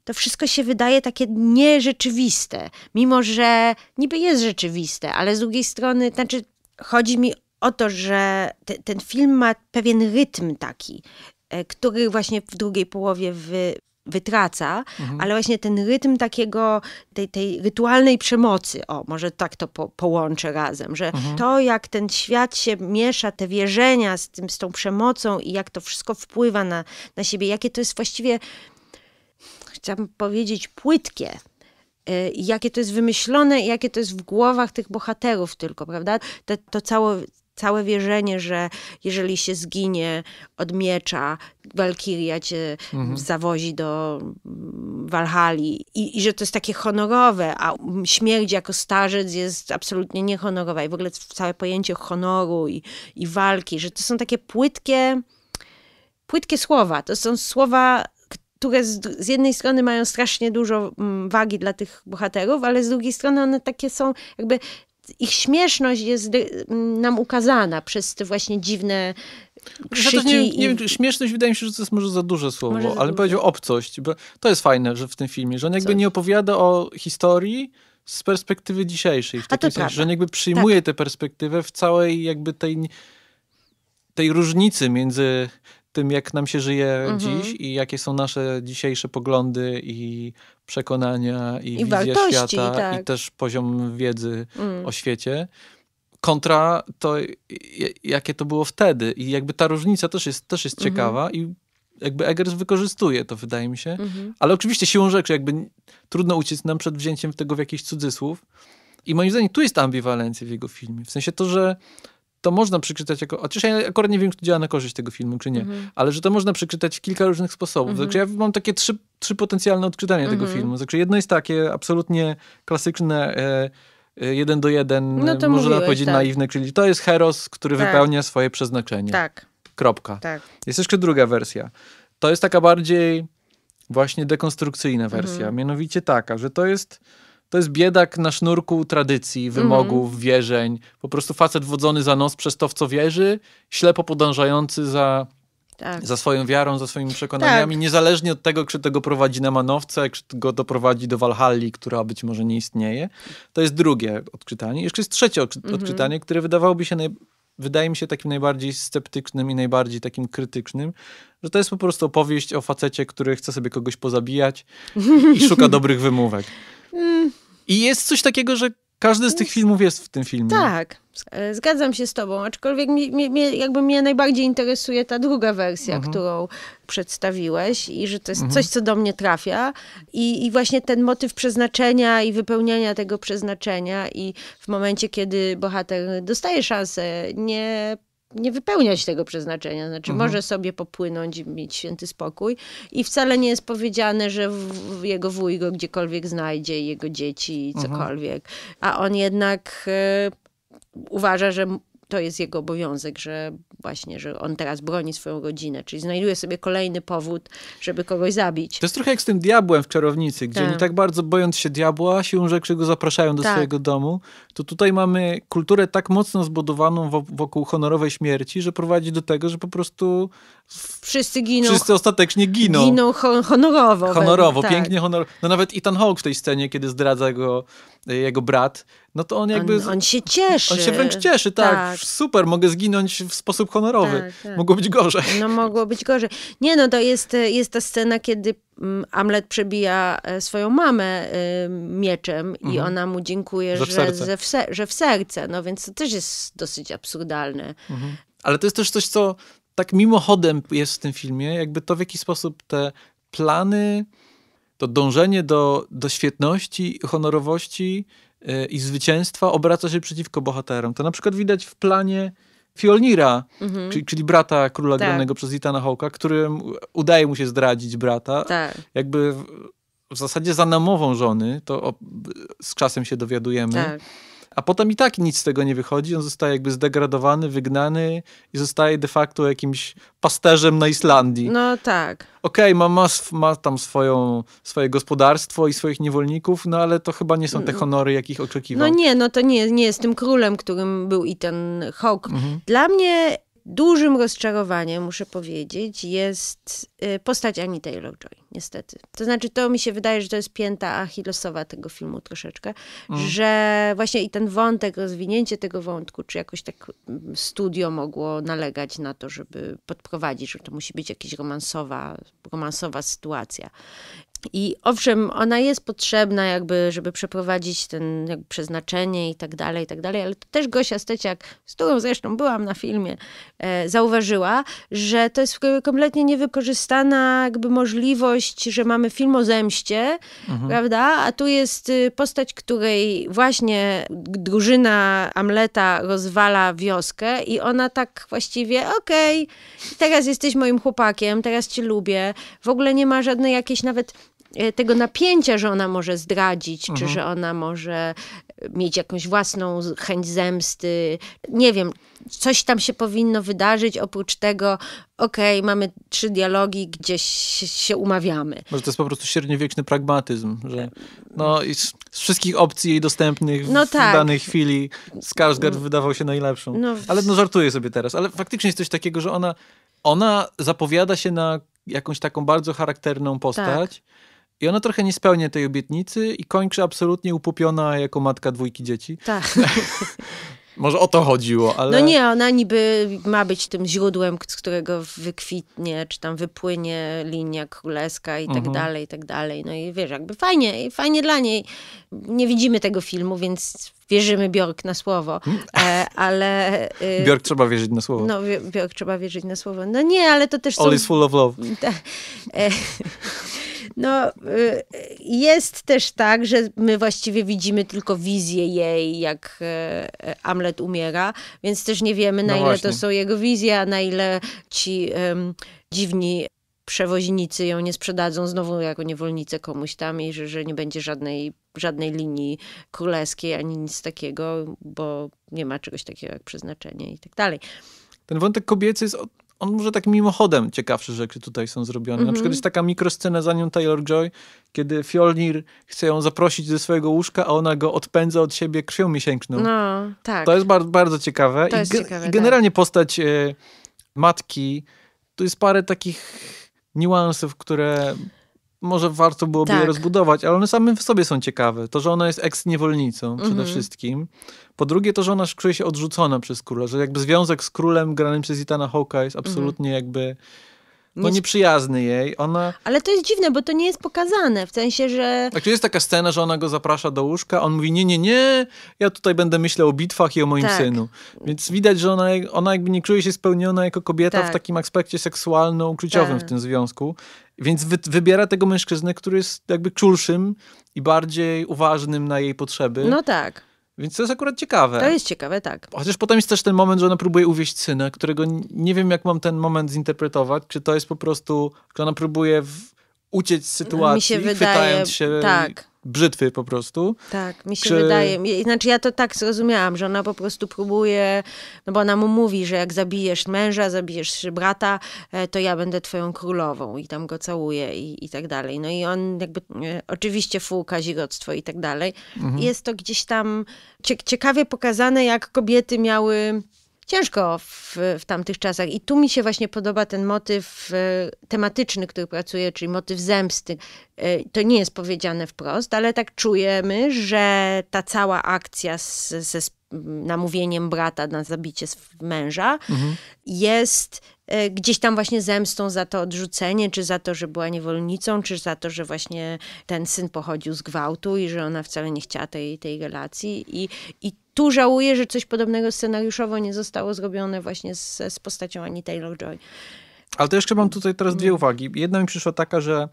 to wszystko się wydaje takie nierzeczywiste, mimo że niby jest rzeczywiste, ale z drugiej strony, znaczy chodzi mi o to, że te, ten film ma pewien rytm taki, E, który właśnie w drugiej połowie wy, wytraca, mhm. ale właśnie ten rytm takiego, tej, tej rytualnej przemocy, o, może tak to po, połączę razem, że mhm. to jak ten świat się miesza, te wierzenia z, tym, z tą przemocą i jak to wszystko wpływa na, na siebie, jakie to jest właściwie, chciałabym powiedzieć, płytkie, e, jakie to jest wymyślone, jakie to jest w głowach tych bohaterów tylko, prawda? to całe, całe wierzenie, że jeżeli się zginie od miecza, Walkiria cię mhm. zawozi do mm, Walhali I, I, że to jest takie honorowe, a śmierć jako starzec jest absolutnie niehonorowa i w ogóle całe pojęcie honoru i, i walki, że to są takie płytkie, płytkie słowa. To są słowa które z, z, jednej strony mają strasznie dużo mm, wagi dla tych bohaterów, ale z drugiej strony one takie są, jakby ich śmieszność jest y, nam ukazana przez te właśnie dziwne krzyki. Nie, i... nie, śmieszność wydaje mi się, że to jest może za duże słowo, ale duże. powiedział obcość. Bo to jest fajne, że w tym filmie, że on jakby Coś. nie opowiada o historii, z perspektywy dzisiejszej. W takim sensie, że on jakby przyjmuje tak. tę perspektywę w całej jakby tej, tej różnicy między tym, jak nam się żyje mhm. dziś i jakie są nasze dzisiejsze poglądy i przekonania i, I wizje wartości, świata tak. i też poziom wiedzy mm. o świecie. Kontra to, jakie to było wtedy. I jakby ta różnica też jest, też jest mhm. ciekawa i jakby Eggers wykorzystuje to, wydaje mi się. Mhm. Ale oczywiście siłą rzeczy, jakby trudno uciec nam przed wzięciem tego w jakiś cudzysłów. I moim zdaniem tu jest ambiwalencja w jego filmie. W sensie to, że to można przeczytać jako. Chociaż ja akurat nie wiem, czy działa na korzyść tego filmu, czy nie, mm. ale że to można przeczytać w kilka różnych sposobów. Mm. Także ja mam takie trzy, trzy potencjalne odczytania mm. tego mhm. filmu. Także jedno jest takie absolutnie klasyczne. E, e jeden do jeden, no można mówiłeś, powiedzieć tak. naiwne, czyli to jest Heros, który tak. wypełnia swoje przeznaczenie. Tak. Kropka. Tak. Jest jeszcze druga wersja. To jest taka bardziej właśnie dekonstrukcyjna wersja, mhm. mianowicie taka, że to jest to jest biedak na sznurku tradycji, mhm. wymogów, mm. wierzeń. Po prostu facet wodzony za nos przez to, w co wierzy, ślepo podążający za, tak. za swoją wiarą, za swoimi przekonaniami, tak. niezależnie od tego, czy tego prowadzi na manowce, czy go doprowadzi do Walhalli, która być może nie istnieje. To jest drugie odczytanie. Jeszcze jest trzecie mhm. odczytanie, mm. które wydawałoby się naj... Wydaje mi się takim najbardziej sceptycznym i najbardziej takim krytycznym, że to jest po prostu opowieść o facecie, który chce sobie kogoś pozabijać i szuka *laughs* dobrych wymówek. Mm. I jest coś takiego, że każdy z tych filmów jest w tym filmie. Tak, e, zgadzam się z tobą, aczkolwiek mi, mi, mi jakby mnie najbardziej interesuje ta druga wersja, mhm. którą przedstawiłeś i że to jest mhm. coś, co do mnie trafia I, I, właśnie ten motyw przeznaczenia i wypełniania tego przeznaczenia i w momencie, kiedy bohater dostaje szansę, nie nie wypełniać tego przeznaczenia. Znaczy, mhm. może sobie popłynąć i mieć święty spokój. I wcale nie jest powiedziane, że w, jego wuj go gdziekolwiek znajdzie, jego dzieci, mhm. cokolwiek. Mhm. A on jednak y, uważa, że to jest jego obowiązek, że właśnie, że on teraz broni swoją rodzinę, czyli znajduje sobie kolejny powód, żeby kogoś zabić. To jest trochę jak z tym diabłem w czarownicy, gdzie tak. oni tak bardzo bojąc się diabła, siłą rzeczy go zapraszają do tak. swojego domu. To tutaj mamy kulturę tak mocno zbudowaną wokół honorowej śmierci, że prowadzi do tego, że po prostu wszyscy giną. Wszyscy ostatecznie giną. Giną honorowo. Honorowo, tak. pięknie honorowo. No nawet Ethan Hawke w tej scenie, kiedy zdradza go e, jego brat, no to on jakby... On, on się cieszy. On się wręcz cieszy, tak. tak. Super, mogę zginąć w sposób honorowy. Tak, tak. Mogło być gorzej. No mogło być gorzej. Nie no, to jest, jest ta scena, kiedy mm, Amlet przebija e, swoją mamę e, mieczem i mhm. ona mu dziękuje, że, w że, w że, w serce. No więc to też jest dosyć absurdalne. Mhm. Ale to jest też coś, co tak mimochodem jest w tym filmie, jakby to w jaki sposób te plany, to dążenie do, do świetności, honorowości e, i zwycięstwa obraca się przeciwko bohaterom. To na przykład widać w planie Fjolnira, mhm. czyli, czyli, brata króla tak. granego przez Itana Hawka, którym udaje mu się zdradzić brata. Tak. Jakby w, w zasadzie za namową żony, to o, z czasem się dowiadujemy. Tak a potem i tak nic z tego nie wychodzi, on zostaje jakby zdegradowany, wygnany i zostaje de facto jakimś pasterzem na Islandii. No tak. Okej, okay, ma, ma, ma, tam swoją, swoje gospodarstwo i swoich niewolników, no ale to chyba nie są te mm. honory, jakich oczekiwał. No nie, no to nie, nie jest tym królem, którym był i ten Hawk. Mhm. Dla mnie Dużym rozczarowaniem, muszę powiedzieć, jest y, postać Annie Taylor-Joy, niestety. To znaczy, to mi się wydaje, że to jest pięta achillosowa tego filmu troszeczkę, mm. że właśnie i ten wątek, rozwinięcie tego wątku, czy jakoś tak studio mogło nalegać na to, żeby podprowadzić, że to musi być jakaś romansowa, romansowa sytuacja. I owszem, ona jest potrzebna, jakby, żeby przeprowadzić ten jakby przeznaczenie i tak dalej, i tak dalej, ale to też Gosia Steciak, z którą zresztą byłam na filmie, e, zauważyła, że to jest kompletnie niewykorzystana jakby możliwość, że mamy film o zemście, mhm. prawda? A tu jest y, postać, której właśnie drużyna Amleta rozwala wioskę i ona tak właściwie, okej, okay, teraz jesteś moim chłopakiem, teraz cię lubię, w ogóle nie ma żadnej jakiejś nawet E, tego napięcia, że ona może zdradzić, mhm. czy że ona może mieć jakąś własną chęć zemsty. Nie wiem, coś tam się powinno wydarzyć oprócz tego, okej, okay, mamy trzy dialogi, gdzieś się umawiamy. Może to jest po prostu średniowieczny pragmatyzm, że no, z wszystkich opcji jej dostępnych no w tak. danej chwili Skarsgård no. wydawał się najlepszą. No. Ale no żartuję sobie teraz, ale faktycznie jest coś takiego, że ona, ona zapowiada się na jakąś taką bardzo charakterną postać. Tak i ona trochę nie spełnia tej obietnicy i kończy absolutnie upupiona jako matka dwójki dzieci. Tak. *laughs* Może o to chodziło, ale... No nie, ona niby ma być tym źródłem, z którego wykwitnie, czy tam wypłynie linia królewska i tak mhm. dalej, i tak dalej. No i wiesz, jakby fajnie, fajnie dla niej. Nie widzimy tego filmu, więc wierzymy Bjork na słowo, hmm. e, ale... Y, Bjork trzeba wierzyć na słowo. No, Bjork trzeba wierzyć na słowo. No nie, ale to też All są... All is full of love. *laughs* E, no, y, jest też tak, że my właściwie widzimy tylko wizję jej, jak e, Amlet umiera, więc też nie wiemy, na no ile właśnie. to są jego wizje, a na ile ci um, dziwni przewoźnicy ją nie sprzedadzą znowu jako niewolnicę komuś tam i że, że nie będzie żadnej, żadnej linii królewskiej ani nic takiego, bo nie ma czegoś takiego jak przeznaczenie i tak dalej. Ten wątek kobiecy jest on może tak mimochodem ciekawsze rzeczy tutaj są zrobione. Mm -hmm. Na mhm. przykład jest taka mikroscena za nią Taylor-Joy, kiedy Fjolnir chce ją zaprosić ze swojego łóżka, a ona go odpędza od siebie krwią miesięczną. No, tak. To jest bardzo, bardzo ciekawe. To I jest ciekawe, generalnie tak. postać y, matki, to jest parę takich niuansów, które może warto byłoby tak. je rozbudować, ale one same w sobie są ciekawe. To, że ona jest eks-niewolnicą przede mm -hmm. wszystkim. Po drugie to, że ona czuje się odrzucona przez króla, że jakby związek z królem granym przez Itana Hawka jest mhm. absolutnie mm -hmm. jakby nie nieprzyjazny jej, ona... Ale to jest dziwne, bo to nie jest pokazane, w sensie, że... Tak, jest taka scena, że ona go zaprasza do łóżka, on mówi, nie, nie, nie, ja tutaj będę myślał o bitwach i o moim tak. synu. Więc widać, że ona, ona jakby nie czuje się spełniona jako kobieta tak. w takim aspekcie seksualno-uczuciowym tak. w tym związku. Więc wy, wybiera tego mężczyznę, który jest jakby czulszym i bardziej uważnym na jej potrzeby. No tak. Więc to jest akurat ciekawe. To jest ciekawe, tak. Chociaż potem jest też ten moment, że ona próbuje uwieść syna, którego nie wiem, jak mam ten moment zinterpretować. Czy to jest po prostu, że ona próbuje w, uciec z sytuacji, Mi się wydaje, chwytając się tak brzytwy po prostu. Tak, mi się czy... wydaje. Znaczy ja to tak zrozumiałam, że ona po prostu próbuje, no bo ona mu mówi, że jak zabijesz męża, zabijesz brata, e, to ja będę twoją królową i tam go całuję i, i tak dalej. No i on jakby, e, oczywiście fułka kazirodztwo i tak dalej. Mhm. Jest to gdzieś tam ciekawie pokazane, jak kobiety miały ciężko w, w tamtych czasach. I tu mi się właśnie podoba ten motyw e, tematyczny, który pracuje, czyli motyw zemsty. E, to nie jest powiedziane wprost, ale tak czujemy, że ta cała akcja ze namówieniem brata na zabicie męża mhm. jest e, gdzieś tam właśnie zemstą za to odrzucenie, czy za to, że była niewolnicą, czy za to, że właśnie ten syn pochodził z gwałtu i że ona wcale nie chciała tej, tej relacji. I, i tu żałuję, że coś podobnego scenariuszowo nie zostało zrobione właśnie z, z postacią Ani Taylor-Joy. Ale to jeszcze mam tutaj teraz dwie mm. uwagi. Jedna mi przyszła taka, że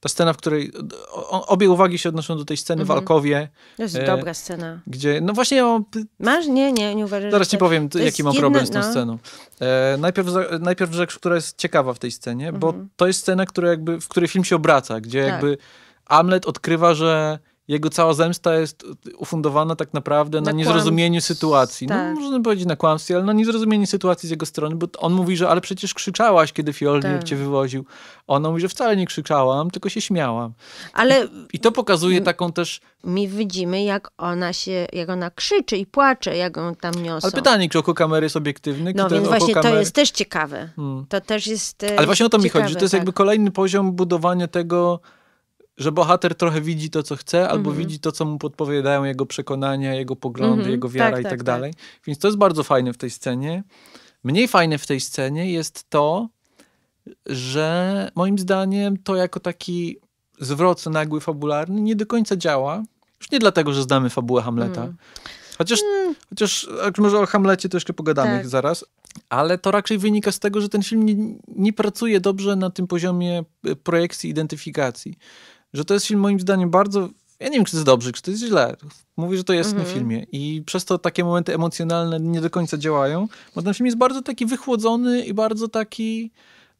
ta scena, w której obie uwagi się odnoszą do tej sceny mhm. w Alkowie. To jest e, dobra scena. Gdzie, no właśnie ja mam... Masz? Nie, nie, nie uważasz. Zaraz ci tak. powiem, jaki mam problem jedna, z tą no. sceną. E, najpierw, najpierw rzecz, która jest ciekawa w tej scenie, mhm. bo to jest scena, która jakby, w której film się obraca, gdzie tak. jakby Amlet odkrywa, że jego cała zemsta jest ufundowana tak naprawdę na, na niezrozumieniu kłam... sytuacji. No, tak. No, można powiedzieć na kłamstwie, ale na niezrozumieniu sytuacji z jego strony, bo on mówi, że ale przecież krzyczałaś, kiedy Fjolnir tak. cię wywoził. Ona mówi, że wcale nie krzyczałam, tylko się śmiałam. Ale I, i to pokazuje taką też... Mi widzimy, jak ona się, jak ona krzyczy i płacze, jak ją tam niosą. Ale pytanie, czy oko kamery jest obiektywny? No więc właśnie kamery... to jest też ciekawe. Hmm. To też jest e, Ale właśnie o to ciekawe, mi chodzi, że to jest tak. jakby kolejny poziom budowania tego że bohater trochę widzi to, co chce, albo mm -hmm. widzi to, co mu podpowiadają jego przekonania, jego poglądy, mm -hmm. jego tak, wiara tak, i tak, tak, tak. dalej. Tak. Więc to jest bardzo fajne w tej scenie. Mniej fajne w tej scenie jest to, że moim zdaniem to jako taki zwrot nagły, fabularny nie do końca działa. Już nie dlatego, że znamy fabułę Hamleta. Mm. Chociaż, mm. chociaż może o Hamlecie to jeszcze pogadamy tak. zaraz, ale to raczej wynika z tego, że ten film nie, nie pracuje dobrze na tym poziomie y, projekcji, identyfikacji że to jest film moim zdaniem bardzo ja nie wiem, czy to jest dobrze, czy to jest źle. Mówię, że to jest na mhm. filmie i przez to takie momenty emocjonalne nie do końca działają, bo ten film jest bardzo taki wychłodzony i bardzo taki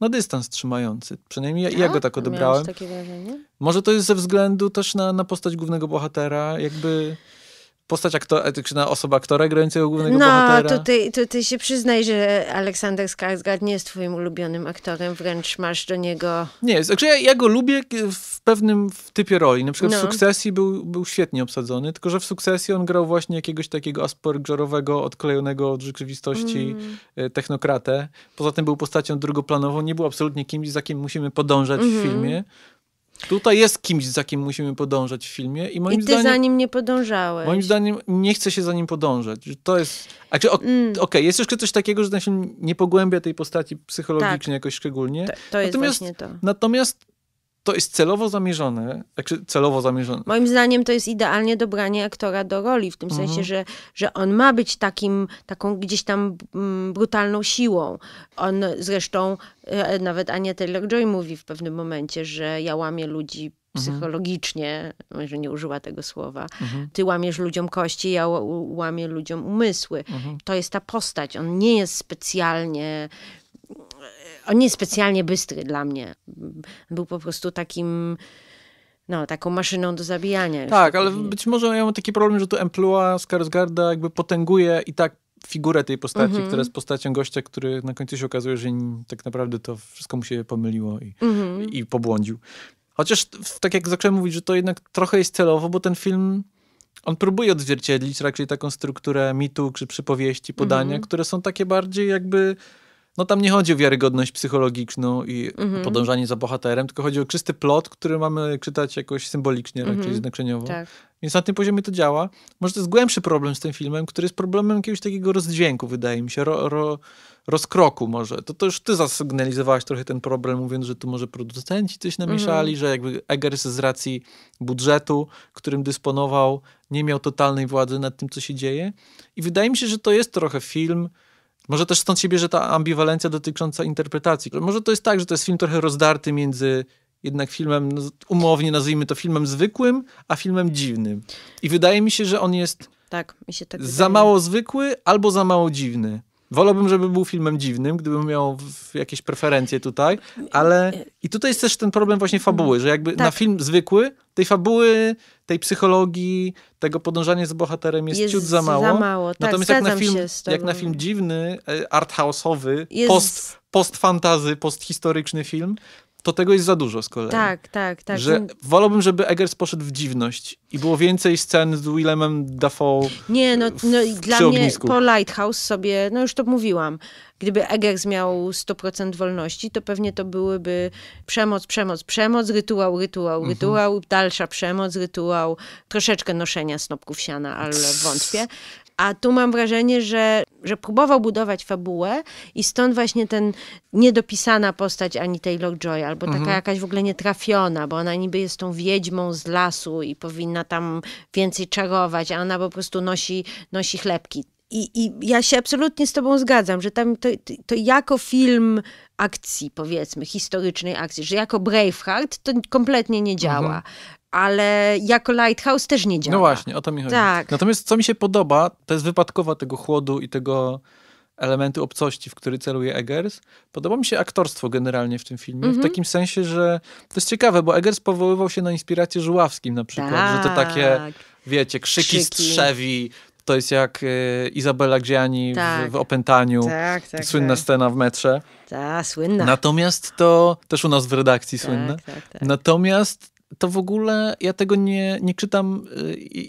na dystans trzymający. Przynajmniej ja, ja go tak, tak? odebrałem. Takie wrażenie? Może to jest ze względu też na, na postać głównego bohatera, jakby postać aktora, osoba aktora grającego głównego no, bohatera. No, tutaj, tutaj się przyznaj, że Aleksander Skarsgård nie jest twoim ulubionym aktorem, wręcz masz do niego... Nie, jest znaczy ja, ja go lubię w pewnym typie roli. Na przykład no. w Sukcesji był, był świetnie obsadzony, tylko że w Sukcesji on grał właśnie jakiegoś takiego aspergerowego, odklejonego od rzeczywistości mm. E, technokratę. Poza tym był postacią drugoplanową, nie był absolutnie kimś, za kim musimy podążać mm -hmm. w mhm. filmie. Tutaj jest kimś, za kim musimy podążać w filmie i moim I ty zdaniem... za nim nie podążałeś. Moim zdaniem nie chce się za nim podążać. To jest... Znaczy, mm. Okej, okay, jest jeszcze coś takiego, że ten film nie pogłębia tej postaci psychologicznie tak. jakoś szczególnie. To, to jest natomiast, właśnie to. Natomiast to jest celowo zamierzone, znaczy celowo zamierzone. Moim zdaniem to jest idealnie dobranie aktora do roli, w tym mhm. sensie, że, że on ma być takim, taką gdzieś tam mm, brutalną siłą. On zresztą, e, nawet Ania Taylor-Joy mówi w pewnym momencie, że ja łamię ludzi mhm. psychologicznie, mhm. nie użyła tego słowa, mhm. ty łamiesz ludziom kości, ja łamię ludziom umysły. Mhm. To jest ta postać. On nie jest specjalnie on nie specjalnie bystry dla mnie. Był po prostu takim no, taką maszyną do zabijania. Tak, ale być może ja mam taki problem, że to emploi Skarsgarda jakby potęguje i tak figurę tej postaci, mm -hmm. która jest postacią gościa, który na końcu się okazuje, że tak naprawdę to wszystko mu się pomyliło i, mm -hmm. i pobłądził. Chociaż tak jak zacząłem mówić, że to jednak trochę jest celowo, bo ten film on próbuje odzwierciedlić raczej taką strukturę mitu czy przypowieści, podania, mm -hmm. które są takie bardziej jakby no tam nie chodzi o wiarygodność psychologiczną i mhm. podążanie za bohaterem, tylko chodzi o czysty plot, który mamy czytać jakoś symbolicznie, tak, mhm. raczej znaczeniowo. Tak. Więc na tym poziomie to działa. Może to jest głębszy problem z tym filmem, który jest problemem jakiegoś takiego rozdźwięku, wydaje mi się, ro, ro, rozkroku może. To, to już ty zasygnalizowałaś trochę ten problem, mówiąc, że tu może producenci coś namieszali, mhm. że jakby Eggers z racji budżetu, którym dysponował, nie miał totalnej władzy nad tym, co się dzieje. I wydaje mi się, że to jest trochę film, może też stąd się bierze ta ambiwalencja dotycząca interpretacji. Może to jest tak, że to jest film trochę rozdarty między jednak filmem, no, umownie nazwijmy to filmem zwykłym, a filmem dziwnym. I wydaje mi się, że on jest tak, tak za mało zwykły albo za mało dziwny. Wolałbym, żeby był filmem dziwnym, gdybym miał jakieś preferencje tutaj, ale i tutaj jest też ten problem właśnie mm. fabuły, że jakby tak. na film zwykły tej fabuły, tej psychologii, tego podążania z bohaterem jest, jest ciut za mało. Za mało. Tak, Natomiast jak na, film, jak na film dziwny, e, arthouse'owy, jest... post, post-fantazy, post-historyczny film, to tego jest za dużo z kolei. Tak, tak, tak. Że wolałbym, żeby Eggers poszedł w dziwność i było więcej scen z Willemem Dafoe Nie, no, no w, dla mnie ognisku. po Lighthouse sobie, no już to mówiłam, gdyby Eggers miał 100% wolności, to pewnie to byłyby przemoc, przemoc, przemoc, rytuał, rytuał, mhm. rytuał, dalsza przemoc, rytuał, troszeczkę noszenia snopków siana, ale wątpię. A tu mam wrażenie, że, że próbował budować fabułę i stąd właśnie ten niedopisana postać Ani Taylor-Joy, albo taka mhm. jakaś w ogóle nietrafiona, bo ona niby jest tą wiedźmą z lasu i powinna tam więcej czarować, a ona po prostu nosi, nosi chlebki. I, I ja się absolutnie z tobą zgadzam, że tam to, to jako film akcji, powiedzmy, historycznej akcji, że jako Braveheart to kompletnie nie działa. Mhm ale jako lighthouse też nie działa. No właśnie, o to mi chodzi. Tak. Natomiast co mi się podoba, to jest wypadkowa tego chłodu i tego elementu obcości, w który celuje Eggers. Podoba mi się aktorstwo generalnie w tym filmie, mm -hmm. w mhm. takim sensie, że to jest ciekawe, bo Eggers powoływał się na inspirację Żuławskim na przykład, że to tak. takie, wiecie, krzyki, krzyki. strzewi, to jest jak y, Izabela Gziani w, tak. w, Opętaniu. Tak, tak, tak, słynna scena w metrze. Tak, słynna. Natomiast to też u nas w redakcji słynne. Natomiast to w ogóle ja tego nie, nie czytam, y,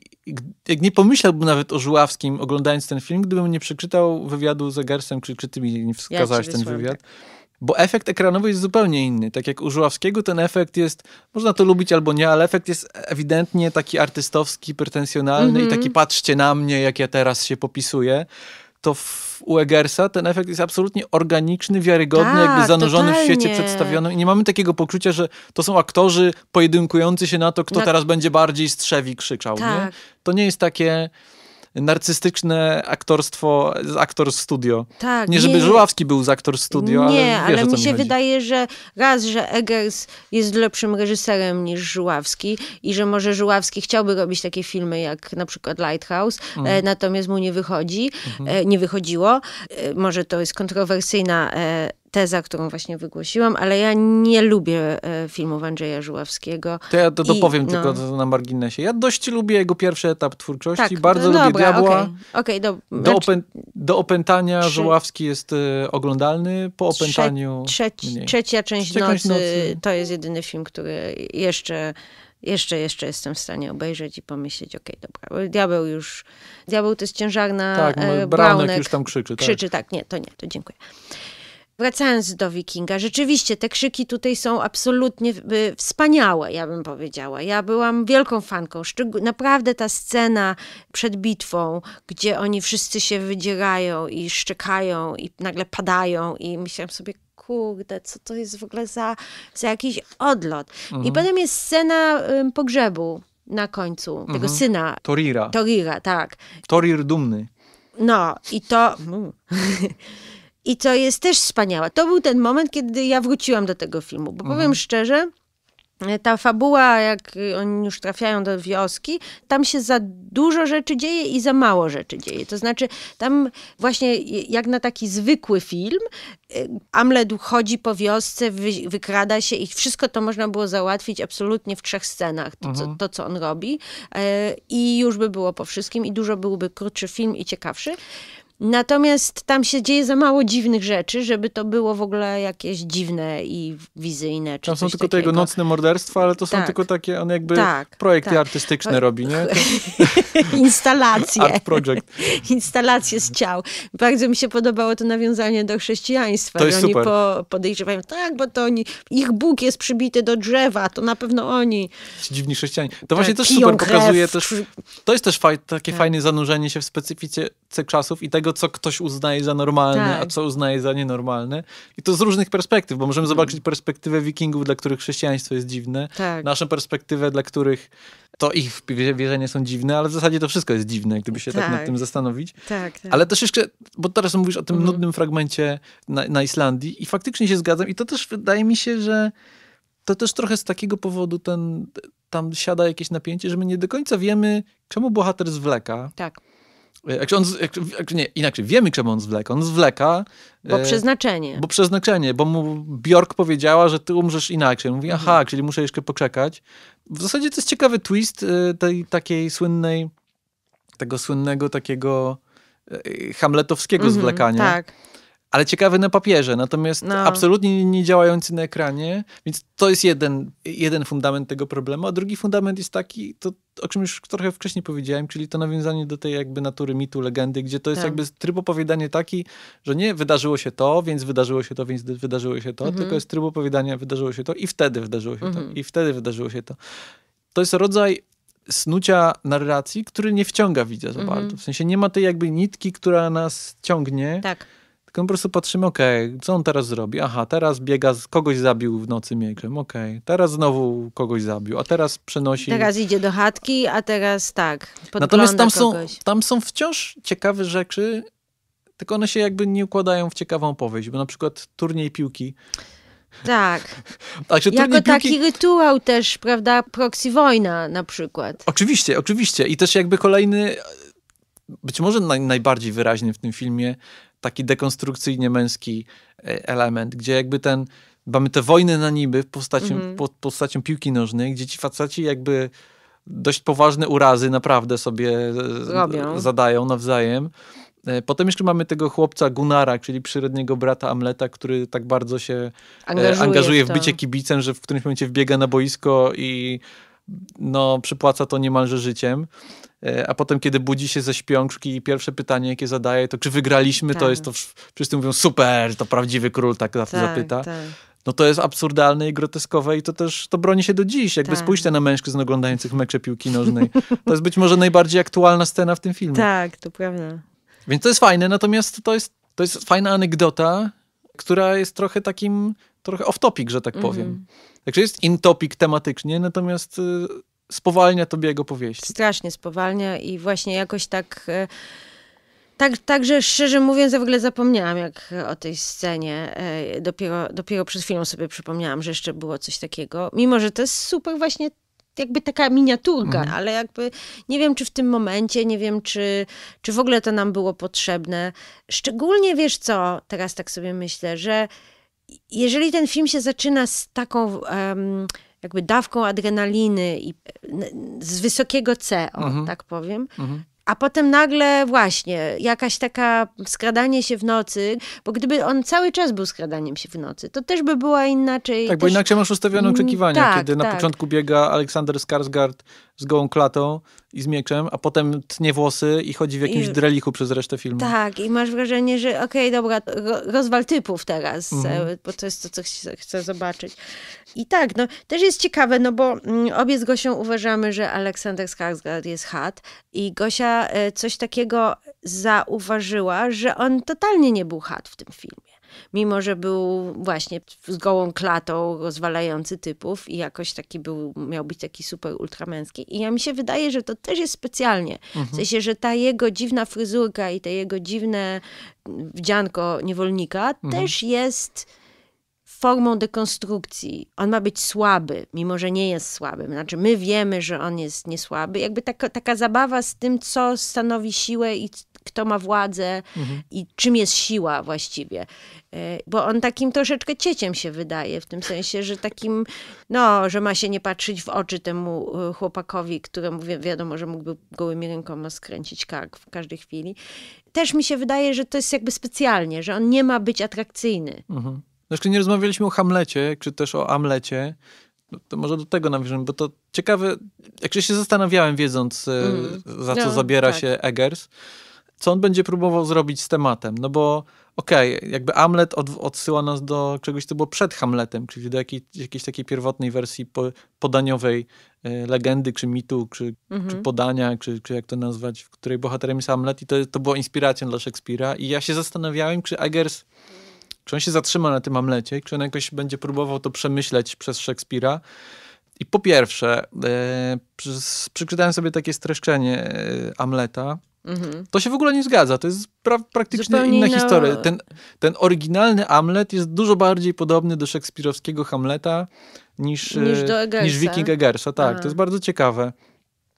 jak nie pomyślałbym nawet o Żuławskim, oglądając ten film, gdybym nie przeczytał wywiadu z Egersem, czy, czy ty mi wskazałeś ja ten wywiad. Tak. Bo efekt ekranowy jest zupełnie inny. Tak jak u Żuławskiego ten efekt jest, można to lubić albo nie, ale efekt jest ewidentnie taki artystowski, pretensjonalny mm -hmm. i taki mhm. patrzcie na mnie, jak ja teraz się popisuję to u Egersa ten efekt jest absolutnie organiczny, wiarygodny, tak, jakby zanurzony totalnie. w świecie przedstawionym i nie mamy takiego poczucia, że to są aktorzy pojedynkujący się na to, kto no. teraz będzie bardziej strzewi krzyczał. Tak. Nie? To nie jest takie narcystyczne aktorstwo z aktor studio. Tak. Nie, żeby nie, Żuławski był z aktor studio, nie, ale, Nie, ale mi się wydaje, że raz, że Eggers jest lepszym reżyserem niż Żuławski i że może Żuławski chciałby robić takie filmy jak na przykład Lighthouse, e, mhm. natomiast mu nie wychodzi, mhm. E, nie wychodziło. E, może to jest kontrowersyjna teza, którą właśnie wygłosiłam, ale ja nie lubię e, filmów Andrzeja Żuławskiego. To ja to dopowiem I, no. tylko na marginesie. Ja dość lubię jego pierwszy etap twórczości, tak, bardzo no, lubię dobra, Diabła. Okay, okay, do, do, znaczy, opę, do opętania trzy, Żuławski jest e, oglądalny, po opętaniu trzeci, Trzecia część trzecia nocy, nocy to jest jedyny film, który jeszcze jeszcze, jeszcze jestem w stanie obejrzeć i pomyśleć, okej, okay, dobra, diabeł już, diabeł to jest ciężarna, tak, no, e, braunek, braunek, już tam krzyczy. Tak. Krzyczy, tak. tak, nie, to nie, to dziękuję. Wracając do Wikinga, rzeczywiście te krzyki tutaj są absolutnie y, wspaniałe, ja bym powiedziała. Ja byłam wielką fanką. Naprawdę ta scena przed bitwą, gdzie oni wszyscy się wydzierają i szczekają i nagle padają i myślałam sobie, kurde, co to jest w ogóle za, za jakiś odlot. Mhm. I potem jest scena ym, pogrzebu na końcu, mhm. tego syna. Torira. Torira, tak. Torir dumny. No i to... *laughs* *laughs* I to jest też wspaniałe. To był ten moment, kiedy ja wróciłam do tego filmu, bo mhm. powiem szczerze, e, ta fabuła, jak oni już trafiają do wioski, tam się za dużo rzeczy dzieje i za mało rzeczy dzieje. To znaczy, tam właśnie jak na taki zwykły film, e, Amlet chodzi po wiosce, wy, wykrada się i wszystko to można było załatwić absolutnie w trzech scenach, to, mhm. co, to co on robi. E, I już by było po wszystkim i dużo byłby krótszy film i ciekawszy. Natomiast tam się dzieje za mało dziwnych rzeczy, żeby to było w ogóle jakieś dziwne i wizyjne. Czy tam są tylko takiego. tego nocne morderstwa, ale to tak. są tylko takie, on jakby tak, projekty tak. artystyczne robi, nie? *laughs* *laughs* Instalacje. Art project. Instalacje z ciał. Bardzo mi się podobało to nawiązanie do chrześcijaństwa. To jest oni super. Po, podejrzewają, tak, bo to oni, ich Bóg jest przybity do drzewa, to na pewno oni. Ci dziwni chrześcijanie. To właśnie tak, też super krew, pokazuje też, to jest też faj, takie tak. fajne zanurzenie się w specyfice cykl czasów i tego, co ktoś uznaje za normalne, tak. a co uznaje za nienormalne. I to z różnych perspektyw, bo możemy zobaczyć mm. perspektywę wikingów, dla których chrześcijaństwo jest dziwne, tak. naszą perspektywę, dla których to ich wierzenia są dziwne, ale w zasadzie to wszystko jest dziwne, gdyby się tak, tak nad tym zastanowić. Tak, tak. Ale też jeszcze, bo teraz mówisz o tym mhm. nudnym fragmencie na, na Islandii i faktycznie się zgadzam i to też wydaje mi się, że to też trochę z takiego powodu ten, tam siada jakieś napięcie, że my nie do końca wiemy, czemu bohater zwleka. Tak. Jak on, jak, nie, inaczej, wiemy czemu on zwleka. On zwleka. E, bo przeznaczenie. Bo przeznaczenie, bo mu Bjork powiedziała, że ty umrzesz inaczej. Mówi, mhm. aha, czyli muszę jeszcze poczekać. W zasadzie to jest ciekawy twist e, tej takiej słynnej, tego słynnego takiego e, hamletowskiego mhm, zwlekania. Tak ale ciekawy na papierze, natomiast no. absolutnie nie działający na ekranie, więc to jest jeden, jeden fundament tego problemu, a drugi fundament jest taki, to o czym już trochę wcześniej powiedziałem, czyli to nawiązanie do tej jakby natury mitu, legendy, gdzie to jest tak. jakby tryb opowiadania taki, że nie wydarzyło się to, więc wydarzyło się to, więc wydarzyło się to, mhm. tylko jest tryb opowiadania wydarzyło się to i wtedy wydarzyło się mhm. to i wtedy wydarzyło się to. To jest rodzaj snucia narracji, który nie wciąga widza za mhm. bardzo. W sensie nie ma tej jakby nitki, która nas ciągnie. Tak tylko po prostu patrzymy, okej, okay, co on teraz zrobi? Aha, teraz biega, kogoś zabił w nocy miekiem, okej. Okay. Teraz znowu kogoś zabił, a teraz przenosi... Teraz idzie do chatki, a teraz tak, Natomiast tam są, tam są wciąż ciekawe rzeczy, tylko one się jakby nie układają w ciekawą opowieść, bo na przykład turniej piłki tak. *laughs* Także jako piłki... taki rytuał też, prawda, proxy wojna na przykład. Oczywiście, oczywiście. I też jakby kolejny, być może naj, najbardziej wyraźny w tym filmie taki dekonstrukcyjnie męski e, element, gdzie jakby ten, mamy te wojny na niby postacią, mm -hmm. pod postacią piłki nożnej, gdzie ci facaci jakby dość poważne urazy naprawdę sobie e, Robią. zadają nawzajem. E, potem jeszcze mamy tego chłopca Gunara, czyli przyrodniego brata Amleta, który tak bardzo się angażuje, angażuje w, w bycie kibicem, że w którymś momencie wbiega na boisko i no, przypłaca to niemalże życiem. E, a potem kiedy budzi się ze śpiączki i pierwsze pytanie, jakie zadaje, to czy wygraliśmy, tak. to jest to, wszyscy mówią super, to prawdziwy król tak, tak zapyta. Tak. No to jest absurdalne i groteskowe i to też, to broni się do dziś. Jakby tak. spójrzcie na mężczyzn oglądających mecze piłki nożnej. To jest być może najbardziej aktualna scena w tym filmie. Tak, to prawda. Więc to jest fajne, natomiast to jest, to jest fajna anegdota, która jest trochę takim, trochę off-topic, że tak powiem. Mm -hmm. Także jest in-topic tematycznie, natomiast y, spowalnia tobie jego powieści. Strasznie spowalnia i właśnie jakoś tak... E, tak, także szczerze mówiąc, ja w ogóle zapomniałam jak e, o tej scenie. E, dopiero, dopiero przed chwilą sobie przypomniałam, że jeszcze było coś takiego. Mimo, że to jest super właśnie jakby taka miniaturka, mhm. ale jakby nie wiem, czy w tym momencie, nie wiem, czy, czy w ogóle to nam było potrzebne. Szczególnie wiesz co, teraz tak sobie myślę, że jeżeli ten film się zaczyna z taką... Um, jakby dawką adrenaliny i e, z wysokiego C, o, mhm. tak powiem. Mhm. A potem nagle właśnie jakaś taka skradanie się w nocy, bo gdyby on cały czas był skradaniem się w nocy, to też by była inaczej. Tak, też... bo inaczej masz ustawione mm, oczekiwania, tak, kiedy tak. na początku biega Aleksander Skarsgard z gołą klatą, i z mieczem, a potem tnie włosy i chodzi w jakimś I, dreliku przez resztę filmu. Tak, i masz wrażenie, że okej, okay, dobra, rozwal typów teraz, e, mhm. bo to jest to, co chcę, chcę, zobaczyć. I tak, no też jest ciekawe, no bo mm, obie z Gosią uważamy, że Aleksander Skarsgård jest hat i Gosia e, coś takiego zauważyła, że on totalnie nie był hat w tym filmie mimo że był właśnie z gołą klatą rozwalający typów i jakoś taki był, miał być taki super ultramęski. I ja mi się wydaje, że to też jest specjalnie. W mhm. sensie, że ta jego dziwna fryzurka i te jego dziwne wdzianko niewolnika mhm. też jest formą dekonstrukcji. On ma być słaby, mimo że nie jest słabym. Znaczy, my wiemy, że on jest niesłaby. Jakby taka, taka zabawa z tym, co stanowi siłę i kto ma władzę mhm. i czym jest siła właściwie. E, bo on takim troszeczkę cieciem się wydaje, w tym sensie, że takim, no, że ma się nie patrzeć w oczy temu e, chłopakowi, któremu wi wiadomo, że mógłby gołymi rękoma skręcić kark w każdej chwili. Też mi się wydaje, że to jest jakby specjalnie, że on nie ma być atrakcyjny. Mhm. nie rozmawialiśmy o Hamlecie, czy też o Amlecie, no, to może do tego nawiążemy, bo to ciekawe, jak się zastanawiałem, wiedząc mm. za co no, zabiera tak. się Eggers, co on będzie próbował zrobić z tematem, no bo okej, okay, jakby Hamlet od, odsyła nas do czegoś, co było przed Hamletem, czyli do jakiej, jakiejś takiej pierwotnej wersji po, podaniowej y, legendy, czy mitu, czy, mhm. czy podania, czy, czy, jak to nazwać, w której bohaterem jest Hamlet i to, to było inspiracją dla Szekspira i ja się zastanawiałem, czy Eggers czy on się zatrzyma na tym Amlecie, czy on jakoś będzie próbował to przemyśleć przez Szekspira. I po pierwsze, e, przy, przeczytałem sobie takie streszczenie y, Amleta Mhm. To się w ogóle nie zgadza. To jest pra praktycznie Zupełnie inna no... historia. Ten, ten oryginalny Hamlet jest dużo bardziej podobny do szekspirowskiego Hamleta niż, niż, do e, Egersa. Tak, to jest bardzo ciekawe.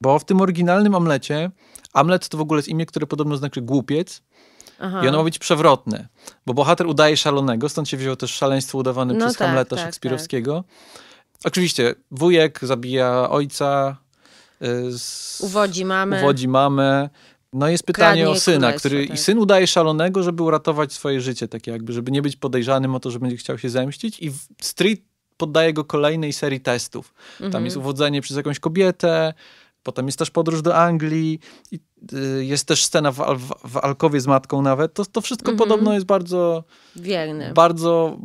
Bo w tym oryginalnym Hamlecie, Hamlet to w ogóle jest imię, które podobno znaczy głupiec. Aha. I ono ma być przewrotne, bo bohater udaje szalonego, stąd się wzięło też szaleństwo udawane no przez tak, Hamleta tak, szekspirowskiego. Tak. Oczywiście wujek zabija ojca, e, z... Uwodzi mamy. Uwodzi mamy. No jest pytanie o syna, który tak. i syn udaje szalonego, żeby uratować swoje życie, takie jakby, żeby nie być podejrzanym o to, że będzie chciał się zemścić i Street poddaje go kolejnej serii testów. Mhm. Tam jest uwodzenie przez jakąś kobietę, potem jest też podróż do Anglii, i, y, jest też scena w, w, w, Alkowie z matką nawet. To, to wszystko mhm. podobno jest bardzo... Wierne. Bardzo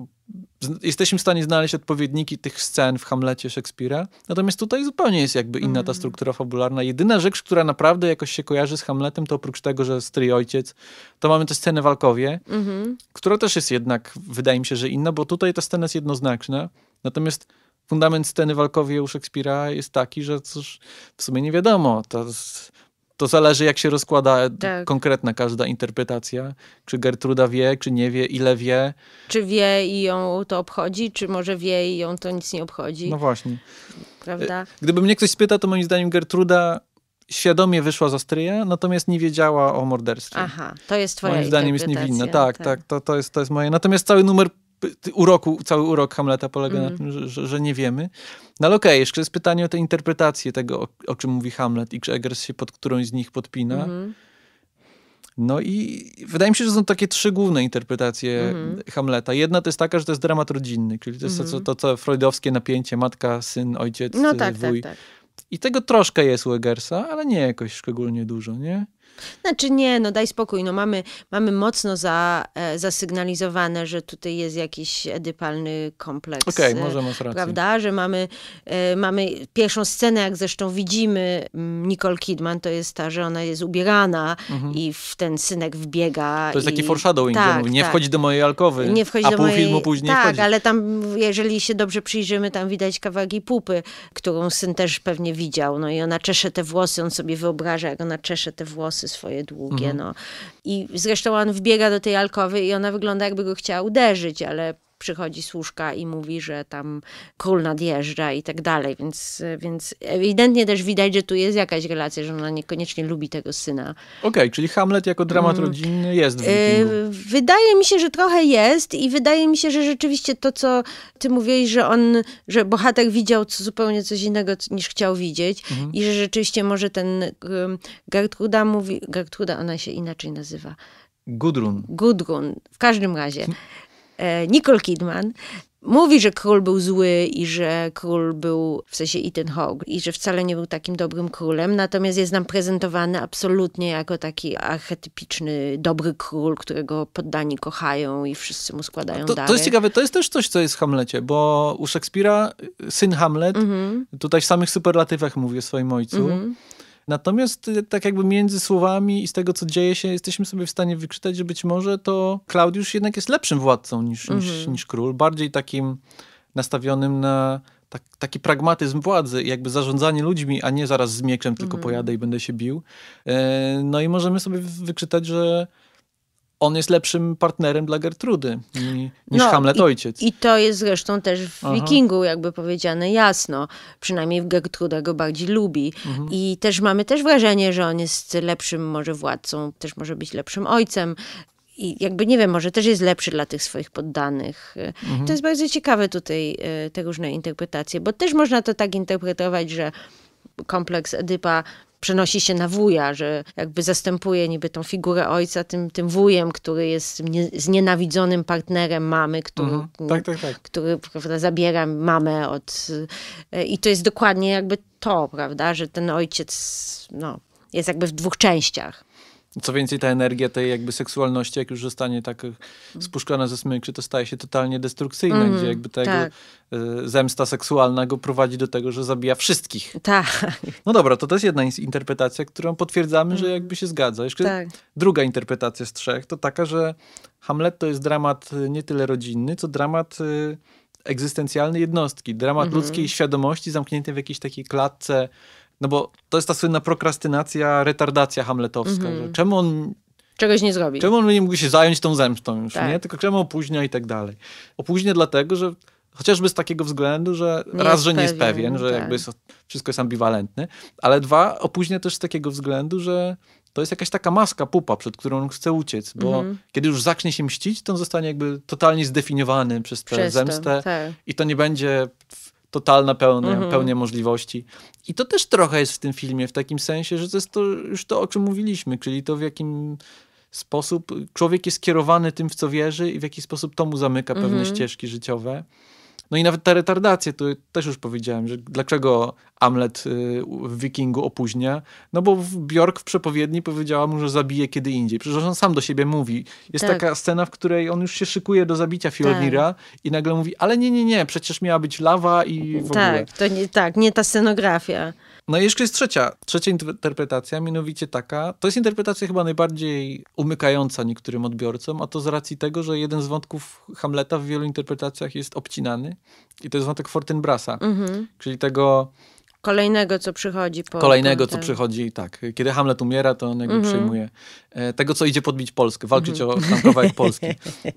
jesteśmy w stanie znaleźć odpowiedniki tych scen w Hamlecie Szekspira. Natomiast tutaj zupełnie jest jakby inna ta mhm. struktura fabularna. Jedyna rzecz, która naprawdę jakoś się kojarzy z Hamletem, to oprócz tego, że stryj ojciec, to mamy tę scenę walkowie, mhm. która też jest jednak, wydaje mi się, że inna, bo tutaj ta scena jest jednoznaczna. Natomiast fundament sceny walkowie u Szekspira jest taki, że cóż, w sumie nie wiadomo. To to zależy, jak się rozkłada e, tak. konkretna każda interpretacja. Czy Gertruda wie, czy nie wie, ile wie. Czy wie i ją to obchodzi, czy może wie i ją to nic nie obchodzi. No właśnie. Prawda? E, gdyby mnie ktoś spytał, to moim zdaniem Gertruda świadomie wyszła za stryja, natomiast nie wiedziała o morderstwie. Aha, to jest twoja Moim zdaniem jest niewinna. Tak, tak, tak to, to, jest, to jest moje. Natomiast cały numer uroku, cały urok Hamleta polega mm. na tym, że, że, że, nie wiemy. No ale okej, okay, jeszcze jest pytanie o tę interpretację tego, o, o, czym mówi Hamlet i czy Egers się pod którąś z nich podpina. Mm. No i wydaje mi się, że są takie trzy główne interpretacje mm. Hamleta. Jedna to jest taka, że to jest dramat rodzinny, czyli to jest to, mhm. to, to, to freudowskie napięcie matka, syn, ojciec, no, e, tak, tak, wuj. Tak, tak. I tego troszkę jest u Egersa, ale nie jakoś szczególnie dużo, nie? Znaczy nie, no daj spokój, no mamy, mamy mocno za, e, zasygnalizowane, że tutaj jest jakiś edypalny kompleks. Okej, okay, e, może masz rację. Prawda, że mamy, e, mamy pierwszą scenę, jak zresztą widzimy Nicole Kidman, to jest ta, że ona jest ubierana mhm. i w ten synek wbiega. To jest i... taki foreshadowing, tak, że mówi, nie tak. wchodzi do mojej alkowy, nie wchodzi a do pół mojej... filmu później Tak, wchodzi. ale tam, jeżeli się dobrze przyjrzymy, tam widać kawałki pupy, którą syn też pewnie widział, no i ona czesze te włosy, on sobie wyobraża, jak ona czesze te włosy swoje długie. Mhm. No. I zresztą on wbiega do tej alkowy i ona wygląda jakby go chciała uderzyć, ale przychodzi służka i mówi, że tam król nadjeżdża i tak dalej, więc, więc ewidentnie też widać, że tu jest jakaś relacja, że ona niekoniecznie lubi tego syna. Okej, okay, czyli Hamlet jako dramat hmm. rodzinny jest w Wikingu. E, wydaje mi się, że trochę jest i wydaje mi się, że rzeczywiście to, co ty mówiłeś, że on, że bohater widział co, zupełnie coś innego niż chciał widzieć mhm. i że rzeczywiście może ten Gertruda mówi, Gertruda ona się inaczej nazywa. Gudrun. Gudrun, w każdym razie. E, Nicole Kidman, mówi, że król był zły i że król był w sensie Ethan Hawke i że wcale nie był takim dobrym królem, natomiast jest nam prezentowany absolutnie jako taki archetypiczny dobry król, którego poddani kochają i wszyscy mu składają to, dary. To jest ciekawe, to jest też coś, co jest w Hamlecie, bo u Szekspira syn Hamlet, mhm. tutaj w samych superlatywach mówi o swoim ojcu, mhm. Natomiast y, tak jakby między słowami i z tego, co dzieje się, jesteśmy sobie w stanie wykrzyczeć, że być może to Klaudiusz jednak jest lepszym władcą niż, mhm. niż, niż król, bardziej takim nastawionym na tak, taki pragmatyzm władzy, jakby zarządzanie ludźmi, a nie zaraz z mieczem tylko mm. pojadę i będę się bił. E, no i możemy sobie wyczytać, że on jest lepszym partnerem dla Gertrudy niż no, Hamlet i, ojciec. I to jest zresztą też w Aha. Wikingu jakby powiedziane jasno. Przynajmniej Gertruda go bardziej lubi. Mhm. I też mamy też wrażenie, że on jest lepszym może władcą, też może być lepszym ojcem. I jakby nie wiem, może też jest lepszy dla tych swoich poddanych. Mhm. To jest bardzo ciekawe tutaj e, te różne interpretacje, bo też można to tak interpretować, że kompleks Edypa przenosi się na wuja, że jakby zastępuje niby tą figurę ojca tym, tym wujem, który jest znienawidzonym partnerem mamy, który, uh tak, tak, tak. który prawda, zabiera mamę od... I to jest dokładnie jakby to, prawda, że ten ojciec no, jest jakby w dwóch częściach. Co więcej, ta energia tej jakby seksualności, jak już zostanie tak spuszczona ze smyczy, to staje się totalnie destrukcyjna, mm, gdzie mhm, jakby ta tak. Y, zemsta seksualna go prowadzi do tego, że zabija wszystkich. Tak. No dobra, to też jedna interpretacja, którą potwierdzamy, mm. że mhm. jakby się zgadza. Jeszcze tak. druga interpretacja z trzech to taka, że Hamlet to jest dramat y, nie tyle rodzinny, co dramat... Y, egzystencjalny jednostki, dramat mm -hmm. ludzkiej świadomości zamkniętej w jakiejś takiej klatce no bo to jest ta słynna prokrastynacja, retardacja hamletowska. Mhm. Czemu on czegoś nie zrobi. Czemu on nie mógł się zająć tą zemstą już, tak. nie? Tylko czemu opóźnia i tak dalej. Opóźnia dlatego, że chociażby z takiego względu, że nie raz, że nie jest pewien, że tak. jakby jest, wszystko jest ambiwalentne, ale dwa, opóźnia też z takiego względu, że to jest jakaś taka maska, pupa, przed którą on chce uciec, bo mhm. kiedy już zacznie się mścić, to on zostanie jakby totalnie zdefiniowany przez tę zemstę tak. i to nie będzie totalna pełnia, mm -hmm. pełnia możliwości. I to też trochę jest w tym filmie, w takim sensie, że to jest to już to, o czym mówiliśmy, czyli to w jakim sposób człowiek jest kierowany tym, w co wierzy i w jaki sposób to mu zamyka pewne mm -hmm. ścieżki życiowe. No i nawet te retardacje, to też już powiedziałem, że dlaczego Amlet y, w Wikingu opóźnia? No bo Bjork w przepowiedni powiedziała mu, że zabije kiedy indziej. Przecież on sam do siebie mówi. Jest tak. taka scena, w której on już się szykuje do zabicia Fjolnira tak. i nagle mówi, ale nie, nie, nie, przecież miała być lawa i w tak, ogóle. To nie, tak, nie ta scenografia. No i jeszcze jest trzecia, trzecia interpretacja, mianowicie taka, to jest interpretacja chyba najbardziej umykająca niektórym odbiorcom, a to z racji tego, że jeden z wątków Hamleta w wielu interpretacjach jest obcinany i to jest wątek Fortinbrasa, mhm. czyli tego Kolejnego, co przychodzi po. Kolejnego, ten... co przychodzi, tak. Kiedy Hamlet umiera, to on jakby mm -hmm. przyjmuje e, tego, co idzie podbić Polskę, walczyć mm -hmm. o kawałek *laughs* Polski.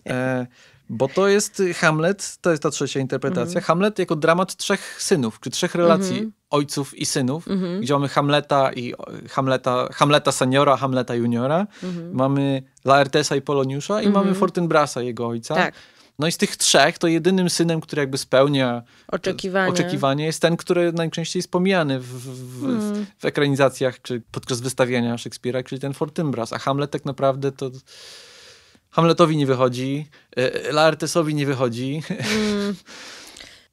E, bo to jest Hamlet, to jest ta trzecia interpretacja. Mm -hmm. Hamlet jako dramat trzech synów, czy trzech relacji mhm. ojców i synów, mhm. gdzie mamy Hamleta i Hamleta, Hamleta seniora, Hamleta juniora, mhm. mamy Laertesa i Poloniusza i mamy Fortinbrasa, jego ojca. Tak no i z tych trzech to jedynym synem, który jakby spełnia oczekiwanie, oczekiwanie jest ten, który najczęściej jest pomijany w, w, mm. w ekranizacjach czy podczas wystawiania Szekspira, czyli ten Fortinbras. A Hamlet tak naprawdę to... Hamletowi nie wychodzi, e, e, Laertesowi nie wychodzi. Mm. *laughs*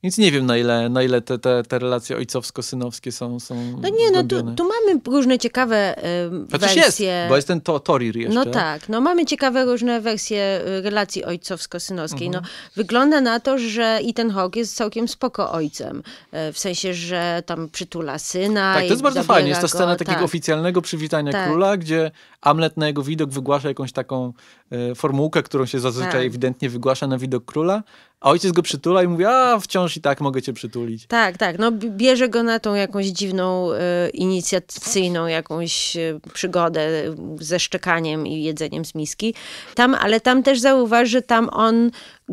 Więc nie wiem, na ile, na ile te, te, te relacje ojcowsko-synowskie są, są No nie, no tu, tu mamy różne ciekawe y, wersje. Jest, bo jest ten to, Torir jeszcze. No tak, no mamy ciekawe różne wersje y, relacji ojcowsko-synowskiej. Mhm. No, wygląda na to, że i ten Hawke jest całkiem spoko ojcem. E, w sensie, że tam przytula syna Tak, to jest bardzo fajnie. Jest to scena go, takiego tak. oficjalnego przywitania tak. króla, gdzie Amlet na jego widok wygłasza jakąś taką E, formułkę, którą się zazwyczaj tak. ewidentnie wygłasza na widok króla, a ojciec go przytula i mówi, a wciąż i tak mogę cię przytulić. Tak, tak, no bierze go na tą jakąś dziwną, e, inicjacyjną jakąś e, przygodę e, ze szczekaniem i jedzeniem z miski. Tam, ale tam też zauważy, że tam on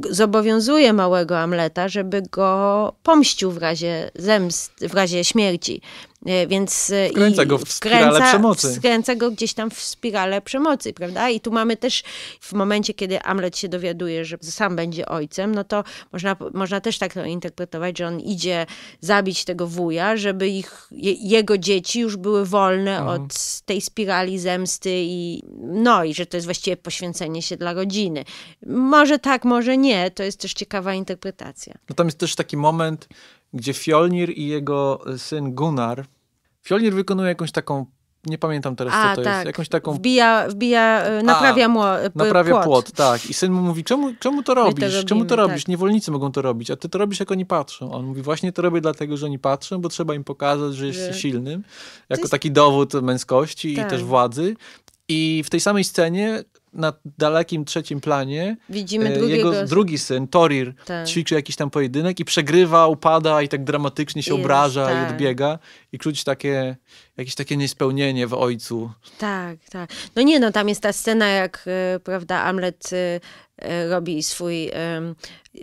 zobowiązuje małego Amleta, żeby go pomścił w razie zemst, w razie śmierci. E, więc e, wkręca go w spiralę przemocy. Skręca go gdzieś tam w spirale przemocy, prawda? I tu mamy też w momencie, kiedy Amlet się dowiaduje, że sam będzie ojcem, no to można, można też tak to interpretować, że on idzie zabić tego wuja, żeby ich, jego dzieci już były wolne mhm. od tej spirali zemsty i no i że to jest właściwie poświęcenie się dla rodziny. Może tak, może nie nie, to jest też ciekawa interpretacja. No tam jest też taki moment, gdzie Fjolnir i jego syn Gunnar, Fjolnir wykonuje jakąś taką nie pamiętam teraz, A, co to tak. jest. Jakąś taką... Wbija, wbija e, naprawia, mu e, naprawia płot. płot. tak. I syn mu mówi, czemu, czemu to robisz? To robimy, czemu to tak. robisz? Tak. Niewolnicy mogą to robić, a ty to robisz, jak oni patrzą. On mówi, właśnie to robię dlatego, że oni patrzą, bo trzeba im pokazać, że jesteś tak. silnym. Jako jest... taki dowód męskości tak. i też tak. władzy. I w tej samej scenie na dalekim trzecim planie Widzimy e, drugiego... jego drugi syn, Torir, tak. ćwiczy jakiś tam pojedynek i przegrywa, upada i tak dramatycznie się Jest, obraża tak. i odbiega. I czuć takie, jakieś takie niespełnienie w ojcu. Tak, tak. No nie, no tam jest ta scena, jak, e, prawda, Amlet e, robi swój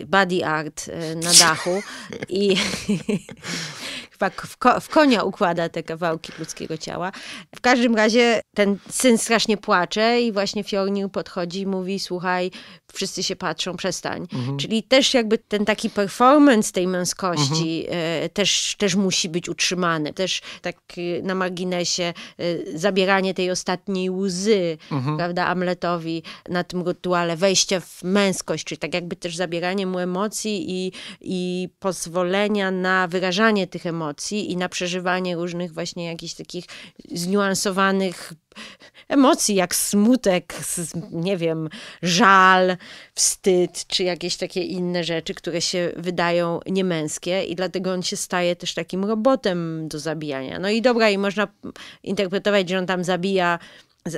body art na dachu i *laughs* *laughs* w, ko w, konia układa te kawałki ludzkiego ciała. W każdym razie ten syn strasznie płacze i właśnie Fjornir podchodzi i mówi, słuchaj, wszyscy się patrzą, przestań. Mhm. Czyli też jakby ten taki performance tej męskości mhm. E, też, też musi być utrzymany. Też tak e, na marginesie e, zabieranie tej ostatniej łzy, mhm. prawda, Amletowi na tym rytuale wejścia w męskość, czyli tak jakby też zabieranie mu emocji i, i pozwolenia na wyrażanie tych emocji emocji i na przeżywanie różnych właśnie jakichś takich zniuansowanych emocji, jak smutek, nie wiem, żal, wstyd, czy jakieś takie inne rzeczy, które się wydają niemęskie i dlatego on się staje też takim robotem do zabijania. No i dobra, i można interpretować, że on tam zabija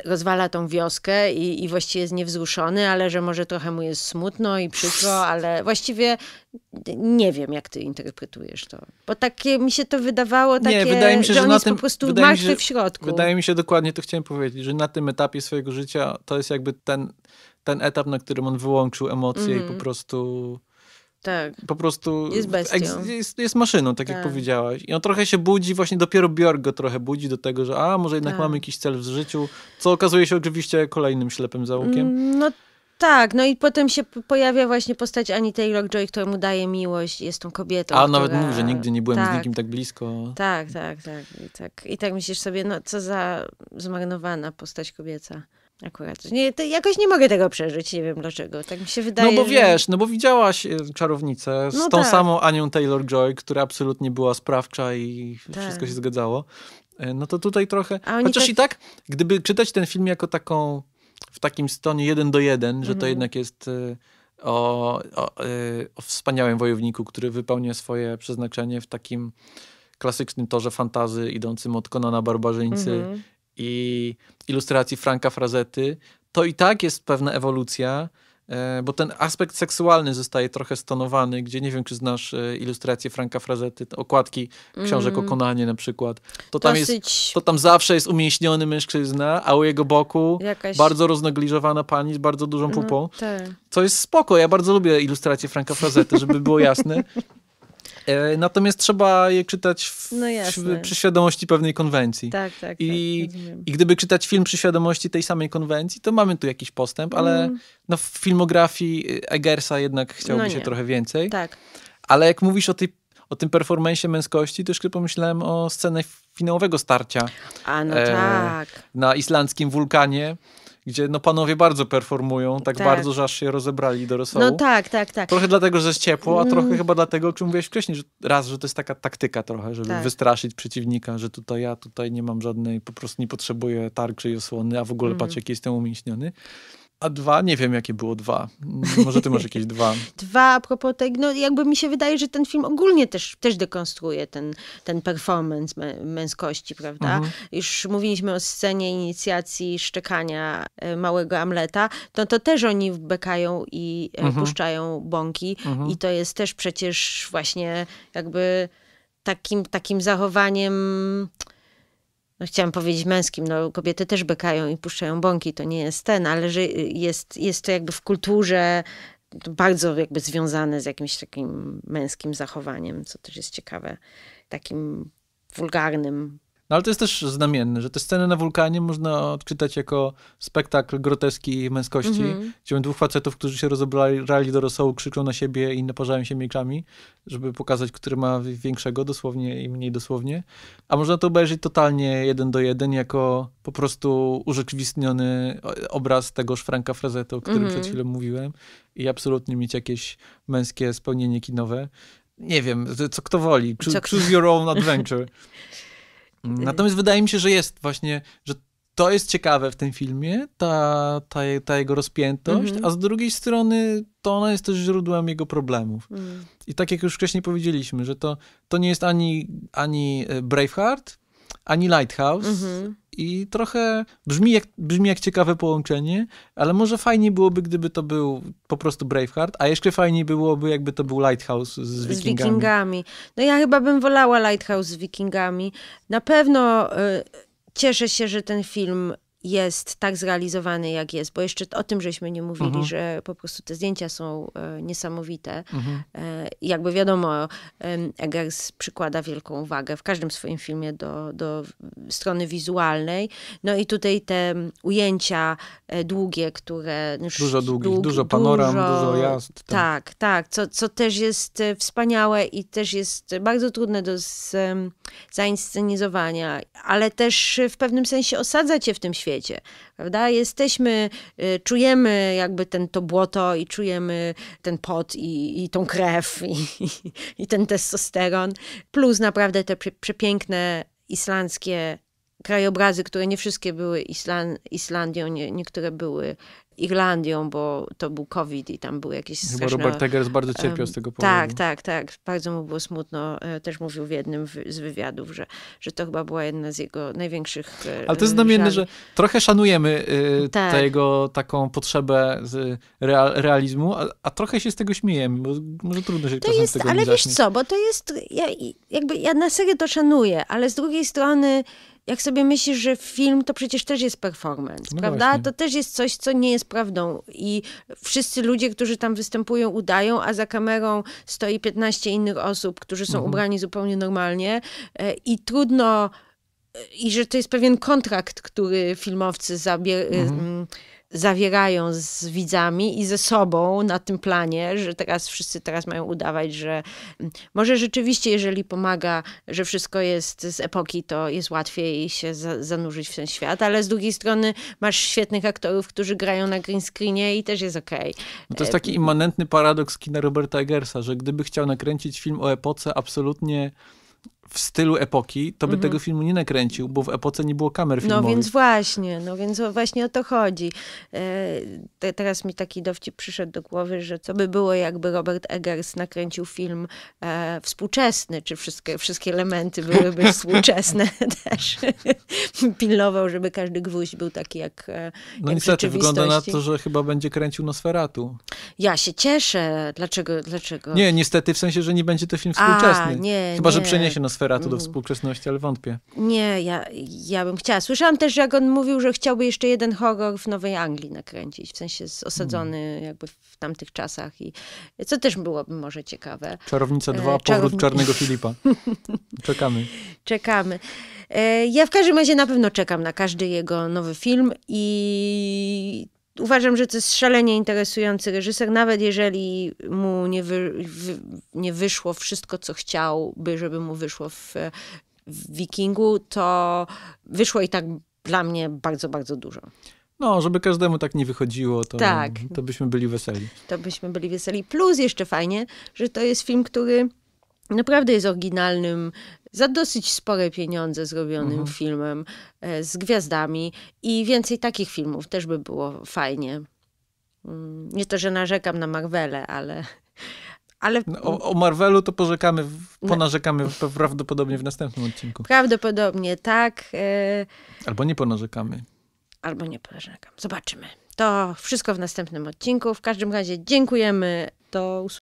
rozwala tą wioskę i, i właściwie jest niewzruszony, ale że może trochę mu jest smutno i przykro, ale właściwie nie wiem, jak ty interpretujesz to. Bo takie mi się to wydawało, takie, nie, wydaje mi się, że, że on jest tym, po prostu martwy się, w środku. Wydaje mi się, dokładnie to chciałem powiedzieć, że na tym etapie swojego życia to jest jakby ten, ten etap, na którym on wyłączył emocje mm. i po mhm. prostu tak. po prostu jest, jest, jest maszyną, tak, tak, jak powiedziałaś. I on trochę się budzi, właśnie dopiero Bjork go trochę budzi do tego, że a, może jednak tak. mamy jakiś cel w życiu, co okazuje się oczywiście kolejnym ślepym załukiem. Mm, no tak, no i potem się pojawia właśnie postać Ani Taylor-Joy, która mu daje miłość, jest tą kobietą, A która... nawet mówi, że nigdy nie byłem tak, z nikim tak blisko. Tak, tak, tak. I tak, I tak myślisz sobie, no co za zmarnowana postać kobieca. Akurat. Nie, jakoś nie mogę tego przeżyć, nie wiem dlaczego. Tak mi się no wydaje. No bo wiesz, no bo widziałaś e, czarownicę z no tą tak. samą Anią Taylor-Joy, która absolutnie była sprawcza i tak. wszystko się zgadzało. E, no to tutaj trochę. Chociaż tak... i tak, gdyby czytać ten film jako taką, w takim stonie jeden do jeden, że mhm. to jednak jest e, o, o, o wspaniałym wojowniku, który wypełnia swoje przeznaczenie w takim klasycznym torze fantazy idącym od Konana Barbarzyńcy mhm i ilustracji Franka Frazety, to i tak jest pewna ewolucja, e, bo ten aspekt seksualny zostaje trochę stonowany, gdzie nie wiem, czy znasz e, ilustrację Franka Frazety, okładki książek mm. o Konanie na przykład. To tam, Dosyć... jest, to tam zawsze jest umięśniony mężczyzna, a u jego boku Jakaś... bardzo roznegliżowana pani z bardzo dużą mm, pupą. No, co jest spoko, ja bardzo lubię ilustracje Franka Frazety, żeby było jasne. E, natomiast trzeba je czytać w, no przy świadomości pewnej konwencji. Tak, tak. I, tak, I gdyby czytać film przy świadomości tej samej konwencji, to mamy tu jakiś postęp, ale mm. no, w filmografii Eggersa jednak chciałby no się trochę więcej. Tak. Ale jak mówisz o tej o tym performensie męskości, jeszcze pomyślałem o scenę finałowego starcia. A no e, tak. Na islandzkim wulkanie gdzie no panowie bardzo performują, tak, tak, bardzo, że aż się rozebrali do rosołu. No tak, tak, tak. Trochę dlatego, że jest ciepło, a trochę mm. chyba dlatego, o czym mówiłeś wcześniej, że raz, że to jest taka taktyka trochę, żeby tak. wystraszyć przeciwnika, że tutaj ja tutaj nie mam żadnej, po prostu nie potrzebuję tarczy i osłony, a w ogóle mm. patrz, jaki jestem umięśniony. A dwa? Nie wiem, jakie było dwa. Może ty masz jakieś *laughs* dwa. dwa, a propos tego, no jakby mi się wydaje, że ten film ogólnie też, też dekonstruuje ten, ten performance męskości, prawda? Mhm. Już mówiliśmy o scenie inicjacji szczekania e, małego Amleta, no to też oni bekają i e, mhm. puszczają bąki mhm. i to jest też przecież właśnie jakby takim, takim zachowaniem no chciałam powiedzieć męskim, no kobiety też bekają i puszczają bąki, to nie jest ten, ale że jest, jest to jakby w kulturze bardzo jakby związane z jakimś takim męskim zachowaniem, co też jest ciekawe, takim wulgarnym, no ale to jest też znamienne, że te sceny na wulkanie można odczytać jako spektakl groteski męskości, mm-hmm. gdzie dwóch facetów, którzy się rozebrali do rosołu, krzyczą na siebie i naparzają się mieczami, żeby pokazać, który ma większego dosłownie i mniej dosłownie. A można to obejrzeć totalnie jeden do jeden, jako po prostu urzeczywistniony obraz tegoż Franka Frazetta, o którym mm-hmm. przed mhm. chwilą mówiłem i absolutnie mieć jakieś męskie spełnienie kinowe. Nie wiem, co kto woli. Choose, choose your own adventure. *laughs* Natomiast wydaje mi się, że jest właśnie, że to jest ciekawe w tym filmie, ta, ta, ta jego rozpiętość, mm -hmm. a z drugiej strony to ona jest też źródłem jego problemów. Mm. I tak jak już wcześniej powiedzieliśmy, że to, to nie jest ani, ani e, Braveheart, ani Lighthouse. Mm-hmm. I trochę brzmi jak, brzmi jak ciekawe połączenie, ale może fajniej byłoby, gdyby to był po prostu Braveheart, a jeszcze fajniej byłoby, jakby to był Lighthouse z, z Wikingami. Z Wikingami. No ja chyba bym wolała Lighthouse z Wikingami. Na pewno y, cieszę się, że ten film jest tak zrealizowany, jak jest, bo jeszcze o tym żeśmy nie mówili, mhm. że po prostu te zdjęcia są e, niesamowite. Mhm. e, jakby wiadomo, Eggers przykłada wielką uwagę w każdym swoim filmie do, do strony wizualnej. No i tutaj te ujęcia e, długie, które... Dużo długich, długi, dużo panoram, dużo, dużo jazd. Tam. Tak, tak, co, co też jest e, wspaniałe i też jest bardzo trudne do z, zainscenizowania, ale też w pewnym sensie osadza cię w tym świecie świecie, prawda? Jesteśmy, y, czujemy jakby ten, to błoto i czujemy ten pot i, i tą krew i, *laughs* i, ten testosteron, plus naprawdę te przepiękne islandzkie krajobrazy, które nie wszystkie były Island Islandią, nie, niektóre były Irlandią, bo to był COVID i tam były jakieś Chyba straszne... Robert Eggers bardzo cierpiał z tego tak, powodu. Tak, tak, tak. Bardzo mu było smutno. E, też mówił w jednym z wywiadów, że, że to chyba była jedna z jego największych... E, ale to jest znamienne, że trochę szanujemy e, tak. jego taką potrzebę real, realizmu, a, a, trochę się z tego śmiejemy, bo może trudno się to jest, tego Ale wiesz co, bo to jest... Ja, jakby ja na serio to szanuję, ale z drugiej strony jak sobie myślisz, że film to przecież też jest performance, no prawda? Właśnie. To też jest coś, co nie jest prawdą. I wszyscy ludzie, którzy tam występują, udają, a za kamerą stoi 15 innych osób, którzy są mhm. ubrani zupełnie normalnie. E, I trudno, e, i że to jest pewien kontrakt, który filmowcy zabier- mhm mm, zawierają z widzami i ze sobą na tym planie, że teraz wszyscy teraz mają udawać, że mm, może rzeczywiście, jeżeli pomaga, że wszystko jest z epoki, to jest łatwiej się za, zanurzyć w ten świat, ale z drugiej strony masz świetnych aktorów, którzy grają na green screenie i też jest okej. Okay. No to jest e, taki immanentny paradoks kina Roberta Eggersa, że gdyby chciał nakręcić film o epoce absolutnie w stylu epoki, to by mhm. tego filmu nie nakręcił, bo w epoce nie było kamer no filmowych. No więc właśnie, no więc właśnie o to chodzi. E, te, teraz mi taki dowcip przyszedł do głowy, że co by było, jakby Robert Eggers nakręcił film e, współczesny, czy wszystkie, wszystkie elementy byłyby *laughs* współczesne też. *laughs* Pilnował, żeby każdy gwóźdź był taki jak, e, No jak niestety, wygląda na to, że chyba będzie kręcił Nosferatu. Ja się cieszę. Dlaczego? dlaczego? Nie, niestety, w sensie, że nie będzie to film współczesny. A, nie, Chyba, nie. że przeniesie Nosferatu transferatu do mhm. współczesności, ale wątpię. Nie, ja, ja bym chciała. Słyszałam też, jak on mówił, że chciałby jeszcze jeden horror w Nowej Anglii nakręcić, w sensie osadzony mm. jakby w tamtych czasach i co też byłoby może ciekawe. Czarownica 2, e, Czarowni... powrót Czarnego *laughs* Filipa. Czekamy. Czekamy. E, ja w każdym razie na pewno czekam na każdy jego nowy film i uważam, że to jest szalenie interesujący reżyser, nawet jeżeli mu nie, wy, nie wyszło wszystko, co chciałby, żeby mu wyszło w, w Wikingu, to wyszło i tak dla mnie bardzo, bardzo dużo. No, żeby każdemu tak nie wychodziło, to, tak. to byśmy byli weseli. To byśmy byli weseli. Plus jeszcze fajnie, że to jest film, który naprawdę jest oryginalnym, za dosyć spore pieniądze zrobionym mhm. filmem e, z gwiazdami i więcej takich filmów też by było fajnie. Mm, nie to, że narzekam na Marvelę, ale. ale... No, o, o, Marvelu to porzekamy, no. ponarzekamy no. prawdopodobnie w następnym odcinku. Prawdopodobnie tak. E, albo nie ponarzekamy. Albo nie ponarzekam. Zobaczymy. To wszystko w następnym odcinku. W każdym razie dziękujemy. Do usłyszenia.